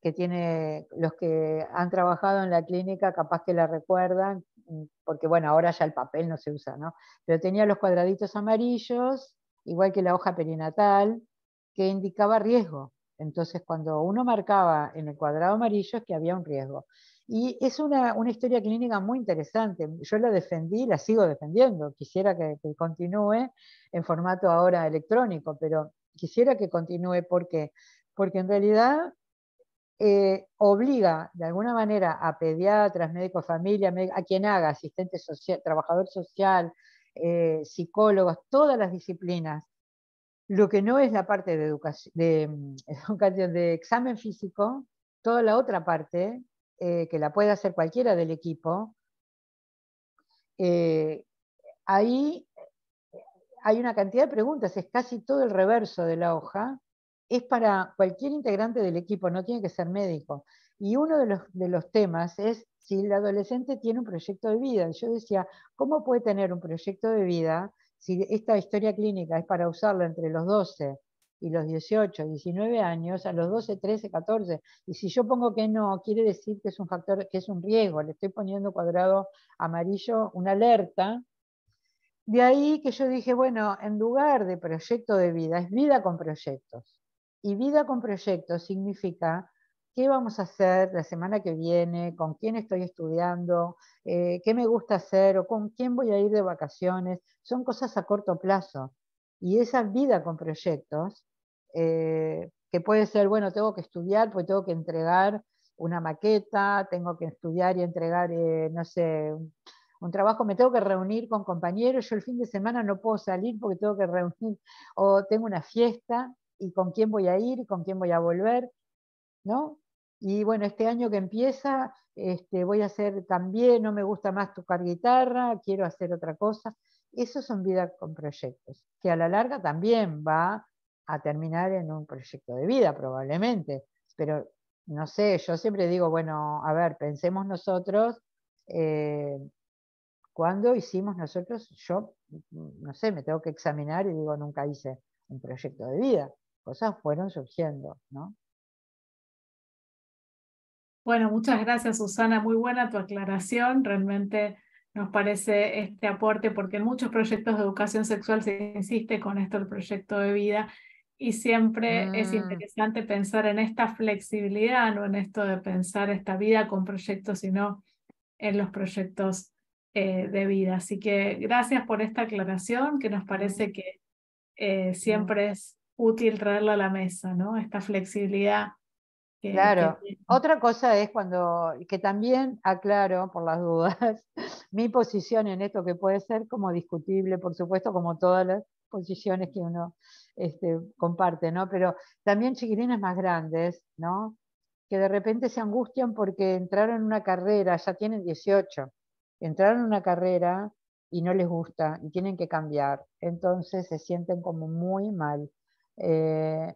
que tiene los que han trabajado en la clínica, capaz que la recuerdan, Mm, porque bueno, ahora ya el papel no se usa, ¿no? Pero tenía los cuadraditos amarillos, igual que la hoja perinatal, que indicaba riesgo. Entonces, cuando uno marcaba en el cuadrado amarillo es que había un riesgo. Y es una, una historia clínica muy interesante. Yo la defendí, la sigo defendiendo. Quisiera que, continúe en formato ahora electrónico, pero quisiera que continúe porque, porque en realidad eh, obliga de alguna manera a pediatras, médicos familia, a quien haga, asistente social, trabajador social, eh, psicólogos, todas las disciplinas, lo que no es la parte de mm, educación, de, examen físico, toda la otra parte, eh, que la puede hacer cualquiera del equipo, ahí hay una cantidad de preguntas, es casi todo el reverso de la hoja, es para cualquier integrante del equipo, no tiene que ser médico. Y uno de los, temas es si el adolescente tiene un proyecto de vida. Yo decía, ¿cómo puede tener un proyecto de vida si esta historia clínica es para usarla entre los 12 y los 18, 19 años, a los 12, 13, 14? Y si yo pongo que no, quiere decir que es un factor, que es un riesgo. Le estoy poniendo cuadrado amarillo, una alerta. De ahí que yo dije, bueno, en lugar de proyecto de vida, es vida con proyectos. Y vida con proyectos significa qué vamos a hacer la semana que viene, con quién estoy estudiando, eh, qué me gusta hacer o con quién voy a ir de vacaciones. Son cosas a corto plazo. Y esa vida con proyectos, eh, que puede ser, bueno, tengo que estudiar, pues tengo que entregar una maqueta, tengo que estudiar y entregar, eh, no sé, un trabajo, me tengo que reunir con compañeros, yo el fin de semana no puedo salir porque tengo que reunir, o tengo una fiesta, y con quién voy a ir con quién voy a volver, ¿no? Y bueno, este año que empieza, este, voy a hacer también, no me gusta más tocar guitarra, quiero hacer otra cosa. Eso son vidas con proyectos, que a la larga también va a terminar en un proyecto de vida probablemente, pero no sé, yo siempre digo, bueno, a ver, pensemos nosotros, eh, cuando hicimos nosotros, yo, no sé, me tengo que examinar y digo, nunca hice un proyecto de vida cosas fueron surgiendo, ¿no? Bueno, muchas gracias Susana, muy buena tu aclaración, realmente nos parece este aporte porque en muchos proyectos de educación sexual se insiste con esto el proyecto de vida y siempre es mm. interesante pensar en esta flexibilidad, no en esto de pensar esta vida con proyectos, sino en los proyectos eh, de vida. Así que gracias por esta aclaración que nos mm. parece que eh, mm. siempre es útil traerlo a la mesa, ¿no? Esta flexibilidad. claro. Otra cosa es cuando, que también aclaro por las dudas, mi posición en esto que puede ser como discutible, por supuesto, como todas las posiciones que uno este, comparte, ¿no? Pero también chiquilines más grandes, ¿no? Que de repente se angustian porque entraron en una carrera, ya tienen 18, entraron en una carrera y no les gusta y tienen que cambiar. Entonces se sienten como muy mal. Eh,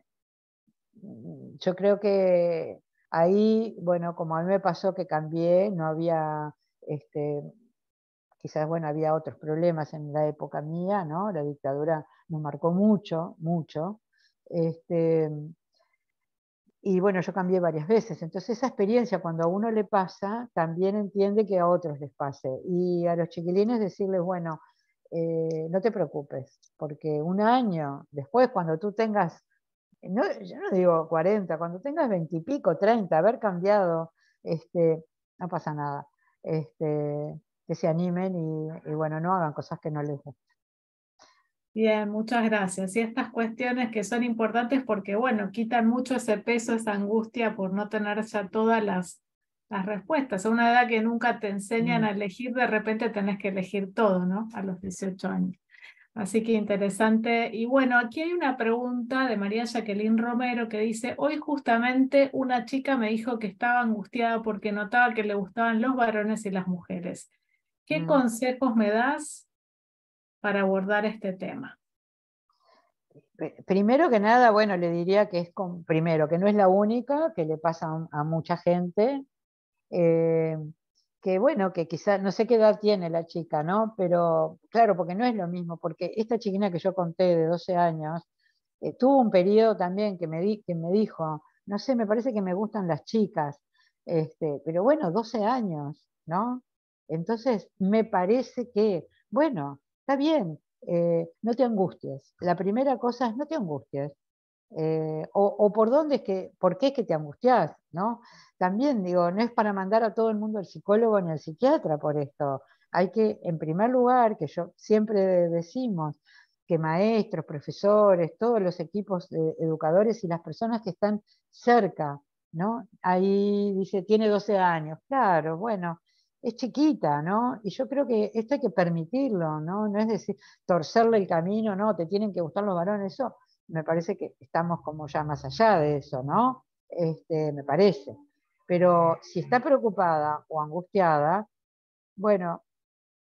mm, yo creo que ahí, bueno, como a mí me pasó que cambié, no había, este, quizás, bueno, había otros problemas en la época mía, ¿no? La dictadura nos marcó mucho, mucho. Este, y bueno, yo cambié varias veces. Entonces esa experiencia cuando a uno le pasa, también entiende que a otros les pase. Y a los chiquilines decirles, bueno, eh, no te preocupes, porque un año después, cuando tú tengas, no, yo no digo 40, cuando tengas 20 y pico, 30, haber cambiado, este, no pasa nada. Este, que se animen y, bueno, no hagan cosas que no les gusten. Bien, muchas gracias. Y estas cuestiones que son importantes porque, bueno, quitan mucho ese peso, esa angustia por no tener ya todas las las respuestas. A una edad que nunca te enseñan mm. a elegir, de repente tenés que elegir todo, ¿no? A los 18 años. Así que interesante. Y bueno, aquí hay una pregunta de María Jacqueline Romero que dice, hoy justamente una chica me dijo que estaba angustiada porque notaba que le gustaban los varones y las mujeres. ¿Qué mm. consejos me das para abordar este tema? Primero que nada, bueno, le diría que es primero que no es la única, que le pasa a mucha gente, eh, que bueno, que quizá, no sé qué edad tiene la chica, ¿no? Pero claro, porque no es lo mismo, porque esta chiquina que yo conté de 12 años, eh, tuvo un periodo también que me, di, que me dijo, no sé, me parece que me gustan las chicas, este, pero bueno, 12 años, ¿no? Entonces, me parece que, bueno, está bien, eh, no te angusties. La primera cosa es no te angusties. Eh, o, por dónde es que, por qué es que te angustias, ¿no? También digo, no es para mandar a todo el mundo al psicólogo ni al psiquiatra por esto. Hay que, en primer lugar, que yo siempre decimos que maestros, profesores, todos los equipos de educadores y las personas que están cerca, ¿no? Ahí dice, tiene 12 años, claro, bueno, es chiquita, ¿no? Y yo creo que esto hay que permitirlo, ¿no? No es decir, torcerle el camino, no, te tienen que gustar los varones, eso me parece que estamos como ya más allá de eso, ¿no? Este, me parece. Pero si está preocupada o angustiada, bueno,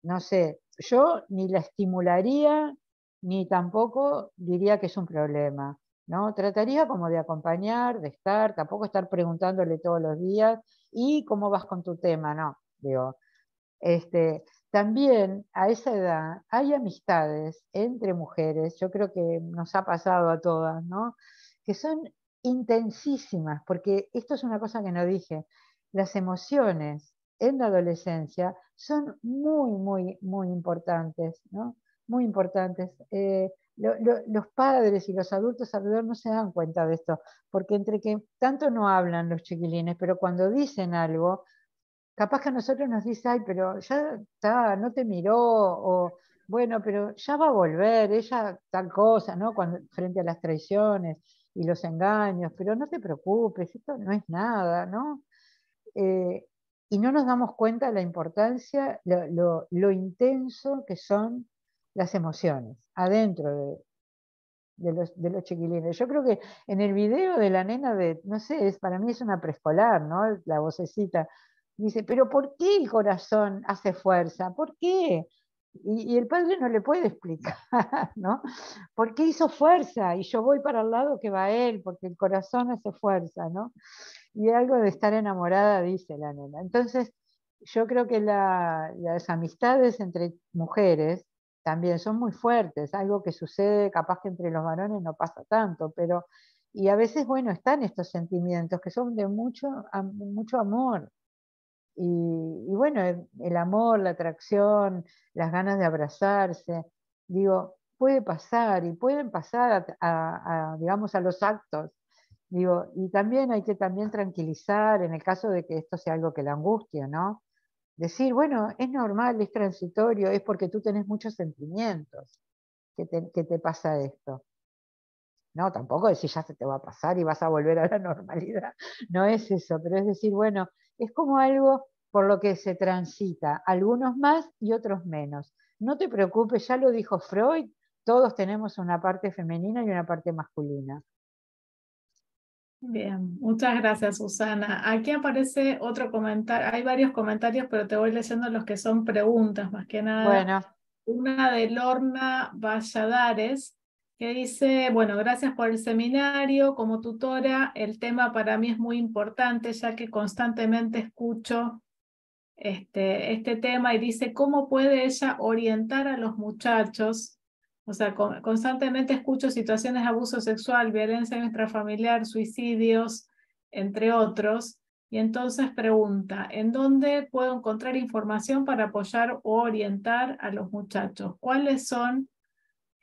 no sé, yo ni la estimularía ni tampoco diría que es un problema, ¿no? Trataría como de acompañar, de estar, tampoco estar preguntándole todos los días, ¿y cómo vas con tu tema? No, digo, este, también a esa edad hay amistades entre mujeres, yo creo que nos ha pasado a todas, que son intensísimas, porque esto es una cosa que no dije, las emociones en la adolescencia son muy, muy, muy importantes, Muy importantes. Eh, los padres y los adultos alrededor no se dan cuenta de esto, porque entre que tanto no hablan los chiquilines, pero cuando dicen algo, capaz que a nosotros nos dice, ay, pero ya está, no te miró, o bueno, pero ya va a volver, ella tal cosa, ¿no? Cuando, frente a las traiciones y los engaños, pero no te preocupes, esto no es nada, ¿no? Eh, y no nos damos cuenta de la importancia, lo, intenso que son las emociones adentro de, los, de, chiquilines. Yo creo que en el video de la nena de, no sé, es, para mí es una preescolar, ¿no? La vocecita Dice, pero ¿por qué el corazón hace fuerza? ¿Por qué? Y, el padre no le puede explicar, ¿no? ¿Por qué hizo fuerza? Y yo voy para el lado que va él, porque el corazón hace fuerza, ¿no? Y algo de estar enamorada, dice la nena. Entonces, yo creo que las amistades entre mujeres también son muy fuertes, algo que sucede capaz que entre los varones no pasa tanto, pero... Y a veces, bueno, están estos sentimientos que son de mucho, mucho amor, y, bueno, el, amor, la atracción, las ganas de abrazarse, digo, puede pasar y pueden pasar a, digamos, a los actos. Digo, y también hay que también tranquilizar en el caso de que esto sea algo que la angustia, ¿no? Decir, bueno, es normal, es transitorio, es porque tú tenés muchos sentimientos que te, que te pasa esto. No, tampoco decir ya se te va a pasar y vas a volver a la normalidad. No es eso, pero es decir, bueno, es como algo por lo que se transita, algunos más y otros menos. No te preocupes, ya lo dijo Freud, todos tenemos una parte femenina y una parte masculina. Bien, muchas gracias Susana. Aquí aparece otro comentario, hay varios comentarios, pero te voy leyendo los que son preguntas más que nada. Bueno. Una de Lorna Valladares dice, bueno, gracias por el seminario, como tutora, el tema para mí es muy importante ya que constantemente escucho este, este tema y dice, ¿cómo puede ella orientar a los muchachos? O sea, constantemente escucho situaciones de abuso sexual, violencia intrafamiliar, suicidios, entre otros. Y entonces pregunta, ¿en dónde puedo encontrar información para apoyar o orientar a los muchachos? ¿Cuáles son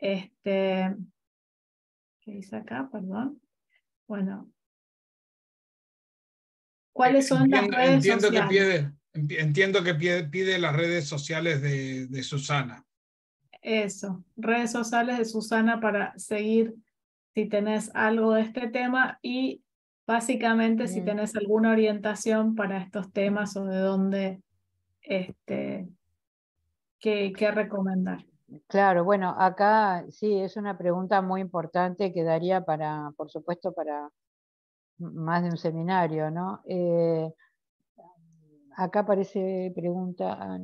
este, ¿Qué dice acá? Perdón. Bueno. ¿Cuáles son las redes sociales? Que pide, entiendo que pide, las redes sociales de, Susana. Eso, redes sociales de Susana para seguir si tenés algo de este tema y básicamente si mm. tenés alguna orientación para estos temas o de dónde, este, qué, qué recomendar. Claro, bueno, acá sí, es una pregunta muy importante que daría para, por supuesto, para más de un seminario, ¿no? Eh, acá aparece pregunta, ah,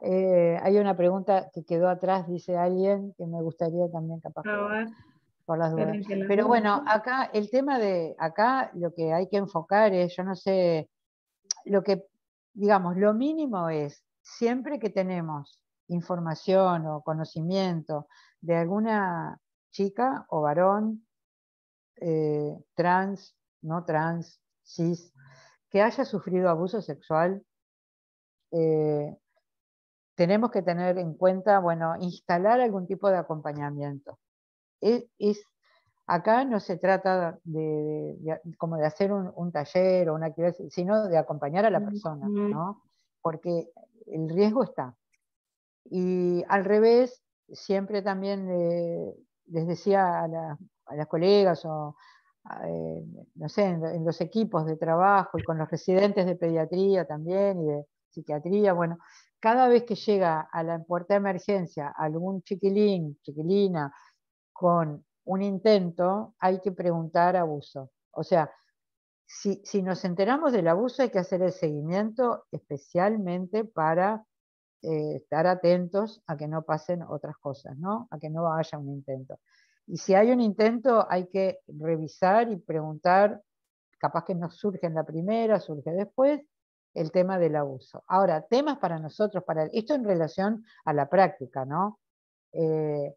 eh, hay una pregunta que quedó atrás, dice alguien, que me gustaría también capaz por las dudas. Pero bueno, acá el tema de, acá lo que hay que enfocar es, yo no sé, lo que, digamos, lo mínimo es, siempre que tenemos información o conocimiento de alguna chica o varón eh, trans, no trans, cis, que haya sufrido abuso sexual, eh, tenemos que tener en cuenta, bueno, instalar algún tipo de acompañamiento. E, es, acá no se trata de, como de hacer un, un, taller o una actividad, sino de acompañar a la persona, ¿no? Porque el riesgo está. Y al revés, siempre también eh, les decía a, las colegas o, eh, no sé, en, los equipos de trabajo y con los residentes de pediatría también y de psiquiatría, bueno, cada vez que llega a la puerta de emergencia algún chiquilín, chiquilina, con un intento, hay que preguntar abuso. O sea, si nos enteramos del abuso hay que hacer el seguimiento especialmente para eh, estar atentos a que no pasen otras cosas, ¿no? a que no haya un intento. Y si hay un intento hay que revisar y preguntar, capaz que no surge en la primera, surge después, el tema del abuso. Ahora, temas para nosotros, para esto en relación a la práctica, ¿no? Eh,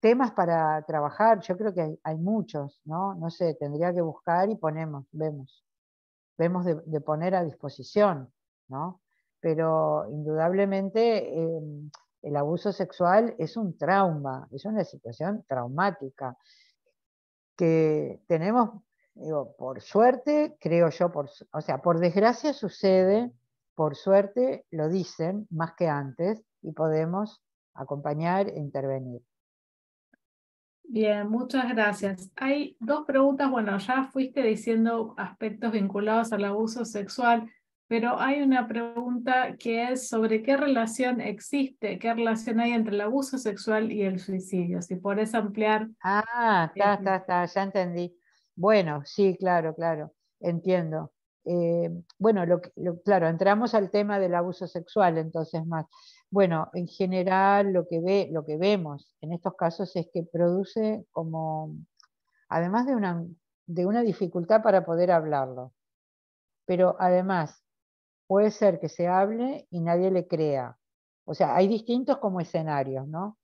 temas para trabajar, yo creo que hay, muchos, ¿no? No sé, tendría que buscar y ponemos, vemos. Vemos de, de poner a disposición, ¿no? pero indudablemente em, el abuso sexual es un trauma, es una situación traumática que tenemos, digo, por suerte, creo yo, o sea, por desgracia sucede, por suerte lo dicen más que antes y podemos acompañar e intervenir. Bien, muchas gracias. Hay dos preguntas. Bueno, ya fuiste diciendo aspectos vinculados al abuso sexual pero hay una pregunta que es sobre qué relación existe, qué relación hay entre el abuso sexual y el suicidio. Si podés ampliar. Ah, está, está, está, ya entendí. Bueno, sí, claro, claro, entiendo. Eh, bueno, lo, lo, claro, entramos al tema del abuso sexual, entonces más. Bueno, en general lo que, ve, lo que vemos en estos casos es que produce como, además de una, de una dificultad para poder hablarlo, pero además puede ser que se hable y nadie le crea. O sea, hay distintos como escenarios, ¿no?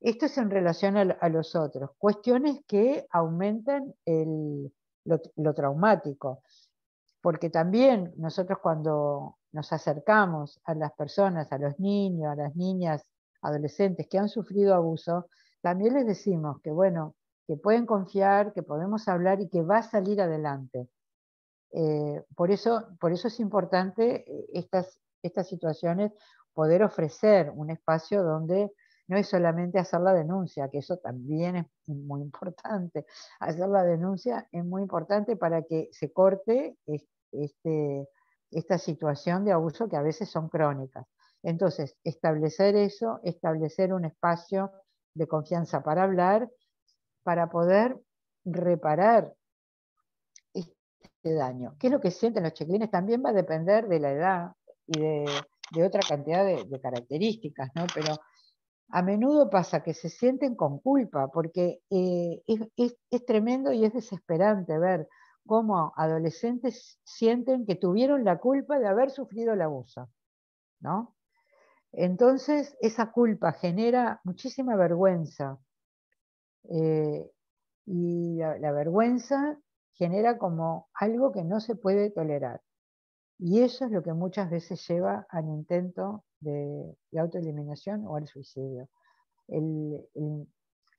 Esto es en relación a, los otros. Cuestiones que aumentan lo, lo traumático. Porque también nosotros cuando nos acercamos a las personas, a los niños, a las niñas, adolescentes que han sufrido abuso, también les decimos que, bueno, que pueden confiar, que podemos hablar y que va a salir adelante. Eh, por, eso, por eso es importante eh, estas, estas situaciones, poder ofrecer un espacio donde no es solamente hacer la denuncia, que eso también es muy importante. Hacer la denuncia es muy importante para que se corte este, esta situación de abuso que a veces son crónicas. Entonces, establecer eso, establecer un espacio de confianza para hablar, para poder reparar de daño. ¿Qué es lo que sienten los chiquilines? También va a depender de la edad y de, otra cantidad de, características, ¿no? Pero a menudo pasa que se sienten con culpa, porque eh, es, tremendo y es desesperante ver cómo adolescentes sienten que tuvieron la culpa de haber sufrido el abuso, ¿no? Entonces, esa culpa genera muchísima vergüenza. Eh, y la, vergüenza genera como algo que no se puede tolerar. Y eso es lo que muchas veces lleva al intento de, autoeliminación o al suicidio.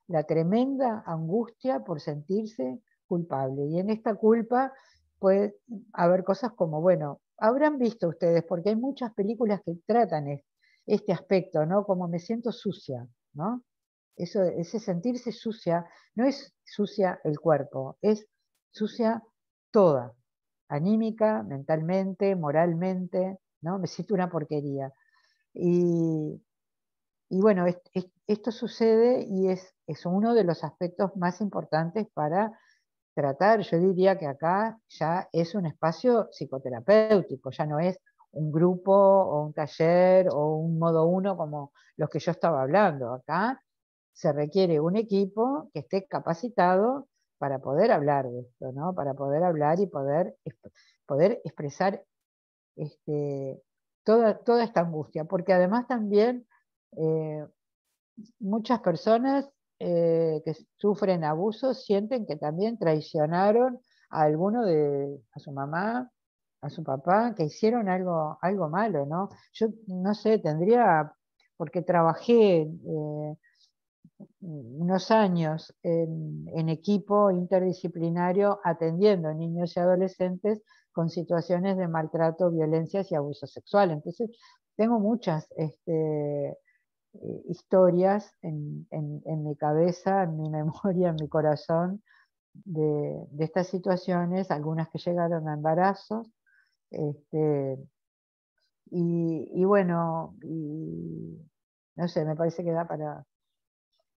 la tremenda angustia por sentirse culpable. Y en esta culpa puede haber cosas como, bueno, habrán visto ustedes, porque hay muchas películas que tratan este, este aspecto, ¿no? Como me siento sucia, ¿no? Eso, ese sentirse sucia, no es sucia el cuerpo, es sucia toda, anímica, mentalmente, moralmente, ¿no? Me siento una porquería. Y, y bueno, esto sucede y es, es uno de los aspectos más importantes para tratar. Yo diría que acá ya es un espacio psicoterapéutico, ya no es un grupo o un taller o un modo uno como los que yo estaba hablando. Acá se requiere un equipo que esté capacitado para poder hablar de esto, ¿no? Para poder hablar y poder, poder expresar este, toda, toda esta angustia. Porque además también eh, muchas personas eh, que sufren abusos sienten que también traicionaron a alguno de, a su mamá, a su papá, que hicieron algo, algo malo, ¿no? Yo no sé, tendría, porque trabajé eh, unos años en, equipo interdisciplinario atendiendo a niños y adolescentes con situaciones de maltrato, violencias y abuso sexual. Entonces, tengo muchas este, eh, historias en, mi cabeza, en mi memoria, en mi corazón de, estas situaciones, algunas que llegaron a embarazos. Este, y, bueno, no sé, me parece que da para,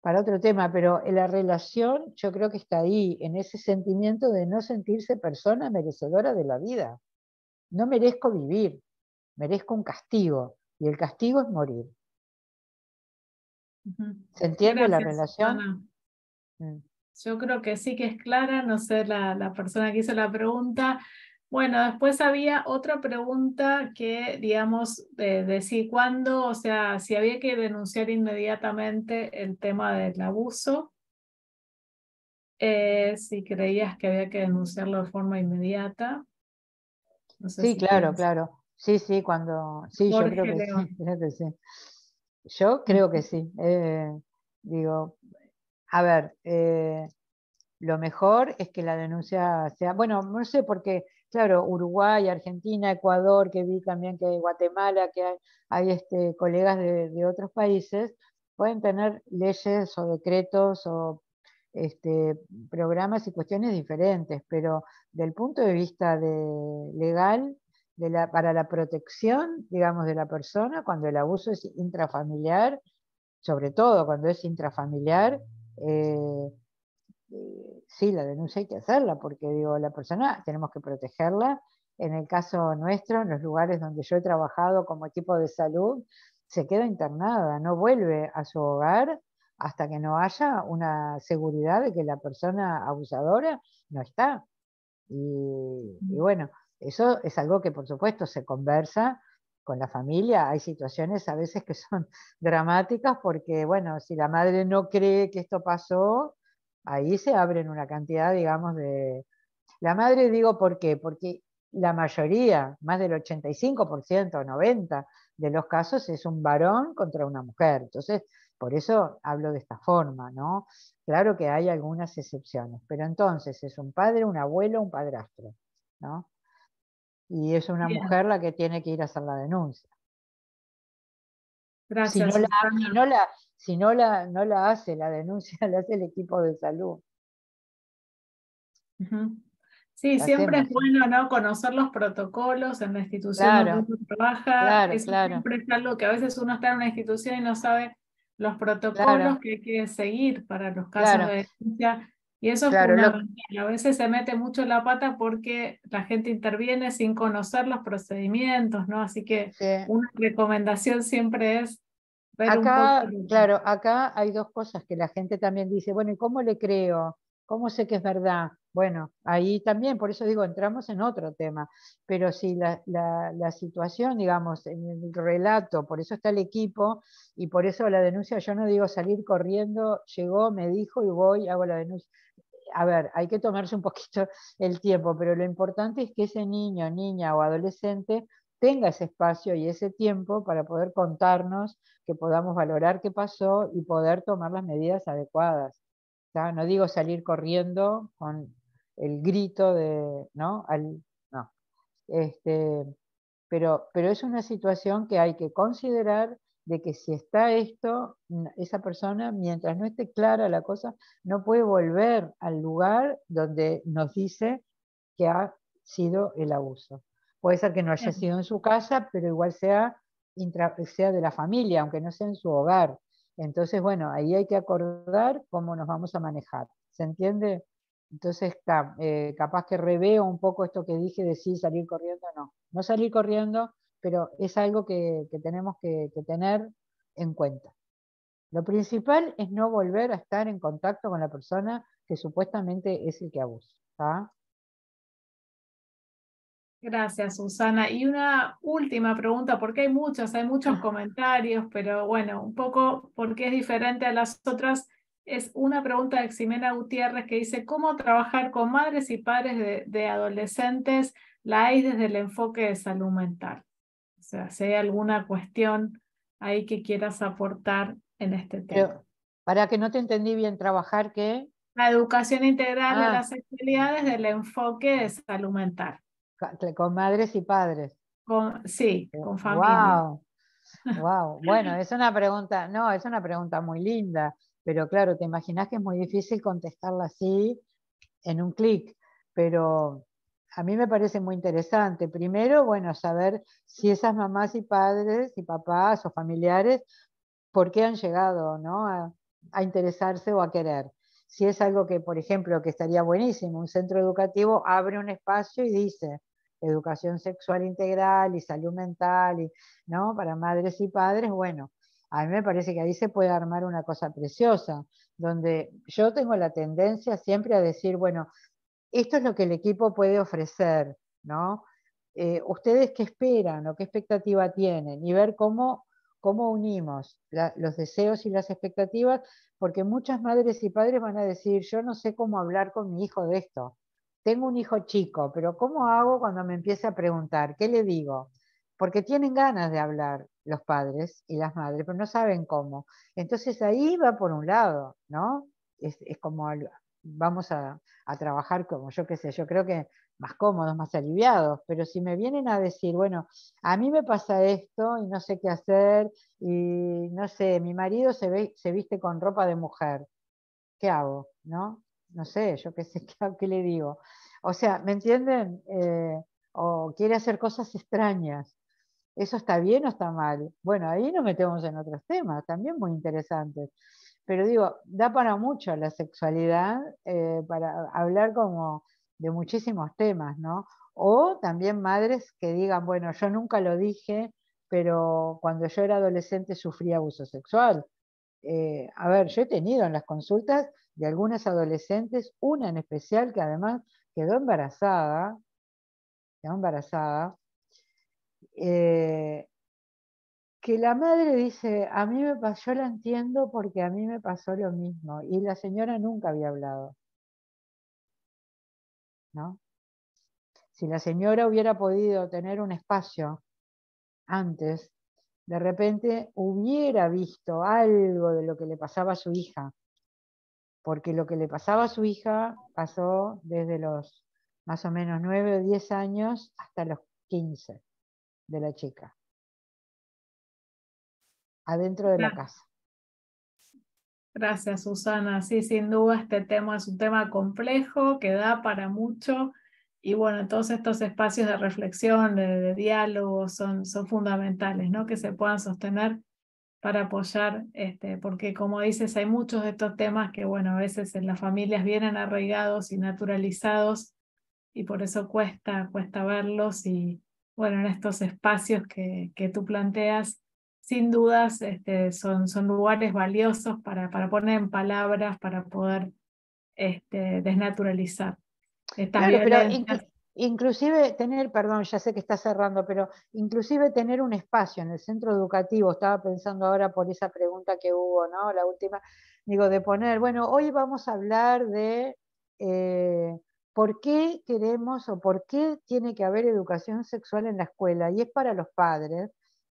para otro tema, pero la relación yo creo que está ahí, en ese sentimiento de no sentirse persona merecedora de la vida. No merezco vivir, merezco un castigo, y el castigo es morir. ¿Se entiende la relación? Mm. Yo creo que sí que es clara, no sé la, la persona que hizo la pregunta, bueno, después había otra pregunta que, digamos, de, si cuándo, o sea, si había que denunciar inmediatamente el tema del abuso, eh, si creías que había que denunciarlo de forma inmediata. sí, claro, claro. Sí, sí, cuando... Sí, yo creo, que sí, Yo creo que sí. Eh, digo, a ver, eh, lo mejor es que la denuncia sea, bueno, no sé, por qué claro, Uruguay, Argentina, Ecuador, que vi también que Guatemala, que hay, este, colegas de, otros países, pueden tener leyes o decretos o este, programas y cuestiones diferentes, pero del punto de vista de legal, para la protección, digamos, de la persona, cuando el abuso es intrafamiliar, sobre todo cuando es intrafamiliar, eh, eh, sí, la denuncia hay que hacerla, porque digo, la persona tenemos que protegerla. En el caso nuestro, en los lugares donde yo he trabajado como equipo de salud, se queda internada, no vuelve a su hogar hasta que no haya una seguridad de que la persona abusadora no está. y, bueno, eso es algo que por supuesto se conversa con la familia. Hay situaciones a veces que son dramáticas porque, bueno, si la madre no cree que esto pasó, ahí se abren una cantidad, digamos, de... La madre digo, ¿por qué? Porque la mayoría, más del 85%, o 90% de los casos es un varón contra una mujer. Entonces, por eso hablo de esta forma, ¿no? Claro que hay algunas excepciones, pero entonces es un padre, un abuelo, un padrastro, ¿no? Y es una mujer la que tiene que ir a hacer la denuncia. Gracias. si no la, si no la, no la hace la denuncia, la hace el equipo de salud. Sí, siempre es bueno ¿no? conocer los protocolos en la institución claro, donde uno trabaja. Claro, claro. que a veces uno está en una institución y no sabe los protocolos que hay que seguir para los casos de denuncia. Y eso A veces se mete mucho la pata porque la gente interviene sin conocer los procedimientos, ¿no? Así que una recomendación siempre es acá, claro, acá hay dos cosas que la gente también dice, bueno, ¿y cómo le creo? ¿Cómo sé que es verdad? Bueno, ahí también, por eso digo, entramos en otro tema, pero si la, la, situación, digamos, en el relato, por eso está el equipo y por eso la denuncia, yo no digo salir corriendo, llegó, me dijo y voy, hago la denuncia. A ver, hay que tomarse un poquito el tiempo, pero lo importante es que ese niño, niña o adolescente tenga ese espacio y ese tiempo para poder contarnos, que podamos valorar qué pasó y poder tomar las medidas adecuadas. No digo salir corriendo con el grito de, ¿no? Al, no. Este, pero, pero es una situación que hay que considerar de que si está esto, esa persona, mientras no esté clara la cosa, no puede volver al lugar donde nos dice que ha sido el abuso. Puede ser que no haya sido en su casa, pero igual sea, de la familia, aunque no sea en su hogar. Entonces, bueno, ahí hay que acordar cómo nos vamos a manejar. ¿Se entiende? Entonces, eh, capaz que reveo un poco esto que dije de sí, salir corriendo o no. No salir corriendo, pero es algo que, tenemos que, tener en cuenta. Lo principal es no volver a estar en contacto con la persona que supuestamente es el que abusa. ¿ah? Gracias, Susana. Y una última pregunta, porque hay muchas, hay muchos comentarios, pero bueno, un poco porque es diferente a las otras, es una pregunta de Ximena Gutiérrez que dice, ¿cómo trabajar con madres y padres de, adolescentes la hay desde el enfoque de salud mental? O sea, si hay alguna cuestión ahí que quieras aportar en este tema. para que no te entendí bien, trabajar qué? La educación integral de ah. las sexualidades del enfoque de salud mental con madres y padres. sí, eh, con familia. Wow. Wow, bueno, es una pregunta, no, es una pregunta muy linda, pero claro, te imaginas que es muy difícil contestarla así en un clic, pero a mí me parece muy interesante. Primero, bueno, saber si esas mamás y padres y papás o familiares, por qué han llegado ¿no? a interesarse o a querer. Si es algo que, por ejemplo, que estaría buenísimo, un centro educativo abre un espacio y dice, educación sexual integral y salud mental, y, ¿no? Para madres y padres, bueno, a mí me parece que ahí se puede armar una cosa preciosa, donde yo tengo la tendencia siempre a decir, bueno, esto es lo que el equipo puede ofrecer, ¿no? Eh, ¿Ustedes qué esperan o qué expectativa tienen? Y ver cómo, cómo unimos los deseos y las expectativas, porque muchas madres y padres van a decir, yo no sé cómo hablar con mi hijo de esto, tengo un hijo chico, pero ¿cómo hago cuando me empieza a preguntar? ¿Qué le digo? Porque tienen ganas de hablar los padres y las madres, pero no saben cómo. Entonces ahí va por un lado, ¿no? Es, como vamos a, trabajar como yo qué sé, yo creo que más cómodos, más aliviados, pero si me vienen a decir, bueno, a mí me pasa esto y no sé qué hacer, y no sé, mi marido se, se viste con ropa de mujer, ¿qué hago? ¿No? no sé, yo qué sé, qué, le digo. O sea, ¿me entienden? Eh, o quiere hacer cosas extrañas. ¿Eso está bien o está mal? Bueno, ahí nos metemos en otros temas, también muy interesantes. Pero digo, da para mucho la sexualidad, eh, para hablar como de muchísimos temas, ¿no? O también madres que digan, bueno, yo nunca lo dije, pero cuando yo era adolescente sufrí abuso sexual. Eh, a ver, yo he tenido en las consultas de algunas adolescentes, una en especial que además quedó embarazada, quedó embarazada, eh, que la madre dice, a mí me pasó, yo la entiendo porque a mí me pasó lo mismo, y la señora nunca había hablado. ¿No? Si la señora hubiera podido tener un espacio antes, de repente hubiera visto algo de lo que le pasaba a su hija, porque lo que le pasaba a su hija pasó desde los más o menos 9 o 10 años hasta los 15 de la chica, adentro de la casa. Gracias, Susana. Sí, sin duda este tema es un tema complejo que da para mucho. Y bueno, todos estos espacios de reflexión, de, diálogo, son, son fundamentales, ¿no? Que se puedan sostener para apoyar, este, porque como dices, hay muchos de estos temas que, bueno, a veces en las familias vienen arraigados y naturalizados y por eso cuesta, cuesta verlos y, bueno, en estos espacios que, que tú planteas, sin dudas este, son, son lugares valiosos para, para poner en palabras, para poder este, desnaturalizar. Inclusive tener, perdón, ya sé que está cerrando, pero inclusive tener un espacio en el centro educativo, estaba pensando ahora por esa pregunta que hubo, ¿no? La última, digo, de poner, bueno, hoy vamos a hablar de eh, por qué queremos o por qué tiene que haber educación sexual en la escuela, y es para los padres,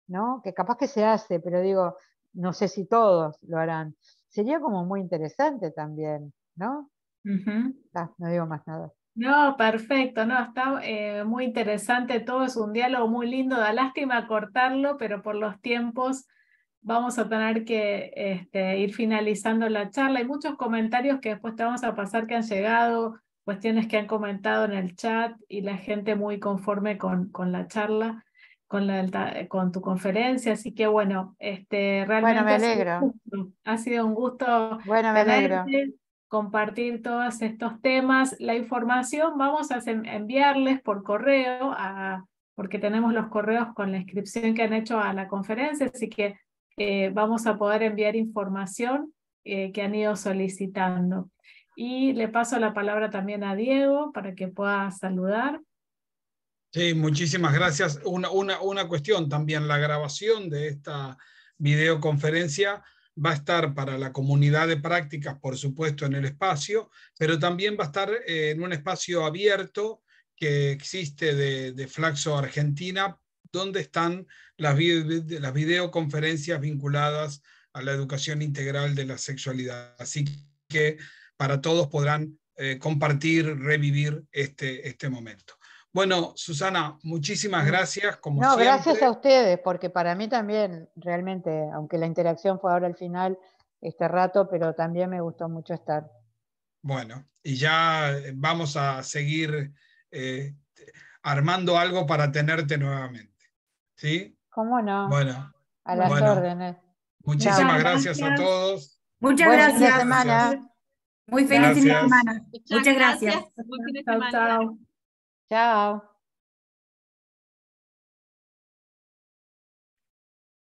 ¿no? Que capaz que se hace, pero digo, no sé si todos lo harán. Sería como muy interesante también, ¿no? Ah, no digo más nada. No, perfecto, no, está eh, muy interesante todo, es un diálogo muy lindo, da lástima cortarlo, pero por los tiempos vamos a tener que este, ir finalizando la charla. Hay muchos comentarios que después te vamos a pasar que han llegado, cuestiones que han comentado en el chat y la gente muy conforme con, la charla, con, la, eh, con tu conferencia, así que bueno, este, realmente Ha, sido un gusto. bueno, me alegro compartir todos estos temas. La información vamos a enviarles por correo, porque tenemos los correos con la inscripción que han hecho a la conferencia, así que eh, vamos a poder enviar información eh, que han ido solicitando. Y le paso la palabra también a Diego para que pueda saludar. Sí, muchísimas gracias. una cuestión también, la grabación de esta videoconferencia va a estar para la comunidad de prácticas, por supuesto, en el espacio, pero también va a estar eh, en un espacio abierto que existe de, Flaxo Argentina, donde están las, videoconferencias vinculadas a la educación integral de la sexualidad. Así que para todos podrán eh, compartir, revivir este, este momento. Bueno, Susana, muchísimas mm. gracias. Como no, gracias a ustedes, porque para mí también, realmente, aunque la interacción fue ahora al final, este rato, pero también me gustó mucho estar. Bueno, y ya eh, vamos a seguir eh, armando algo para tenerte nuevamente. ¿Sí? ¿Cómo no? Bueno. A las órdenes. Muchísimas gracias. a todos. Muchas gracias. hermana. Muy feliz gracias. semana. Muchas, gracias. chao. Chao.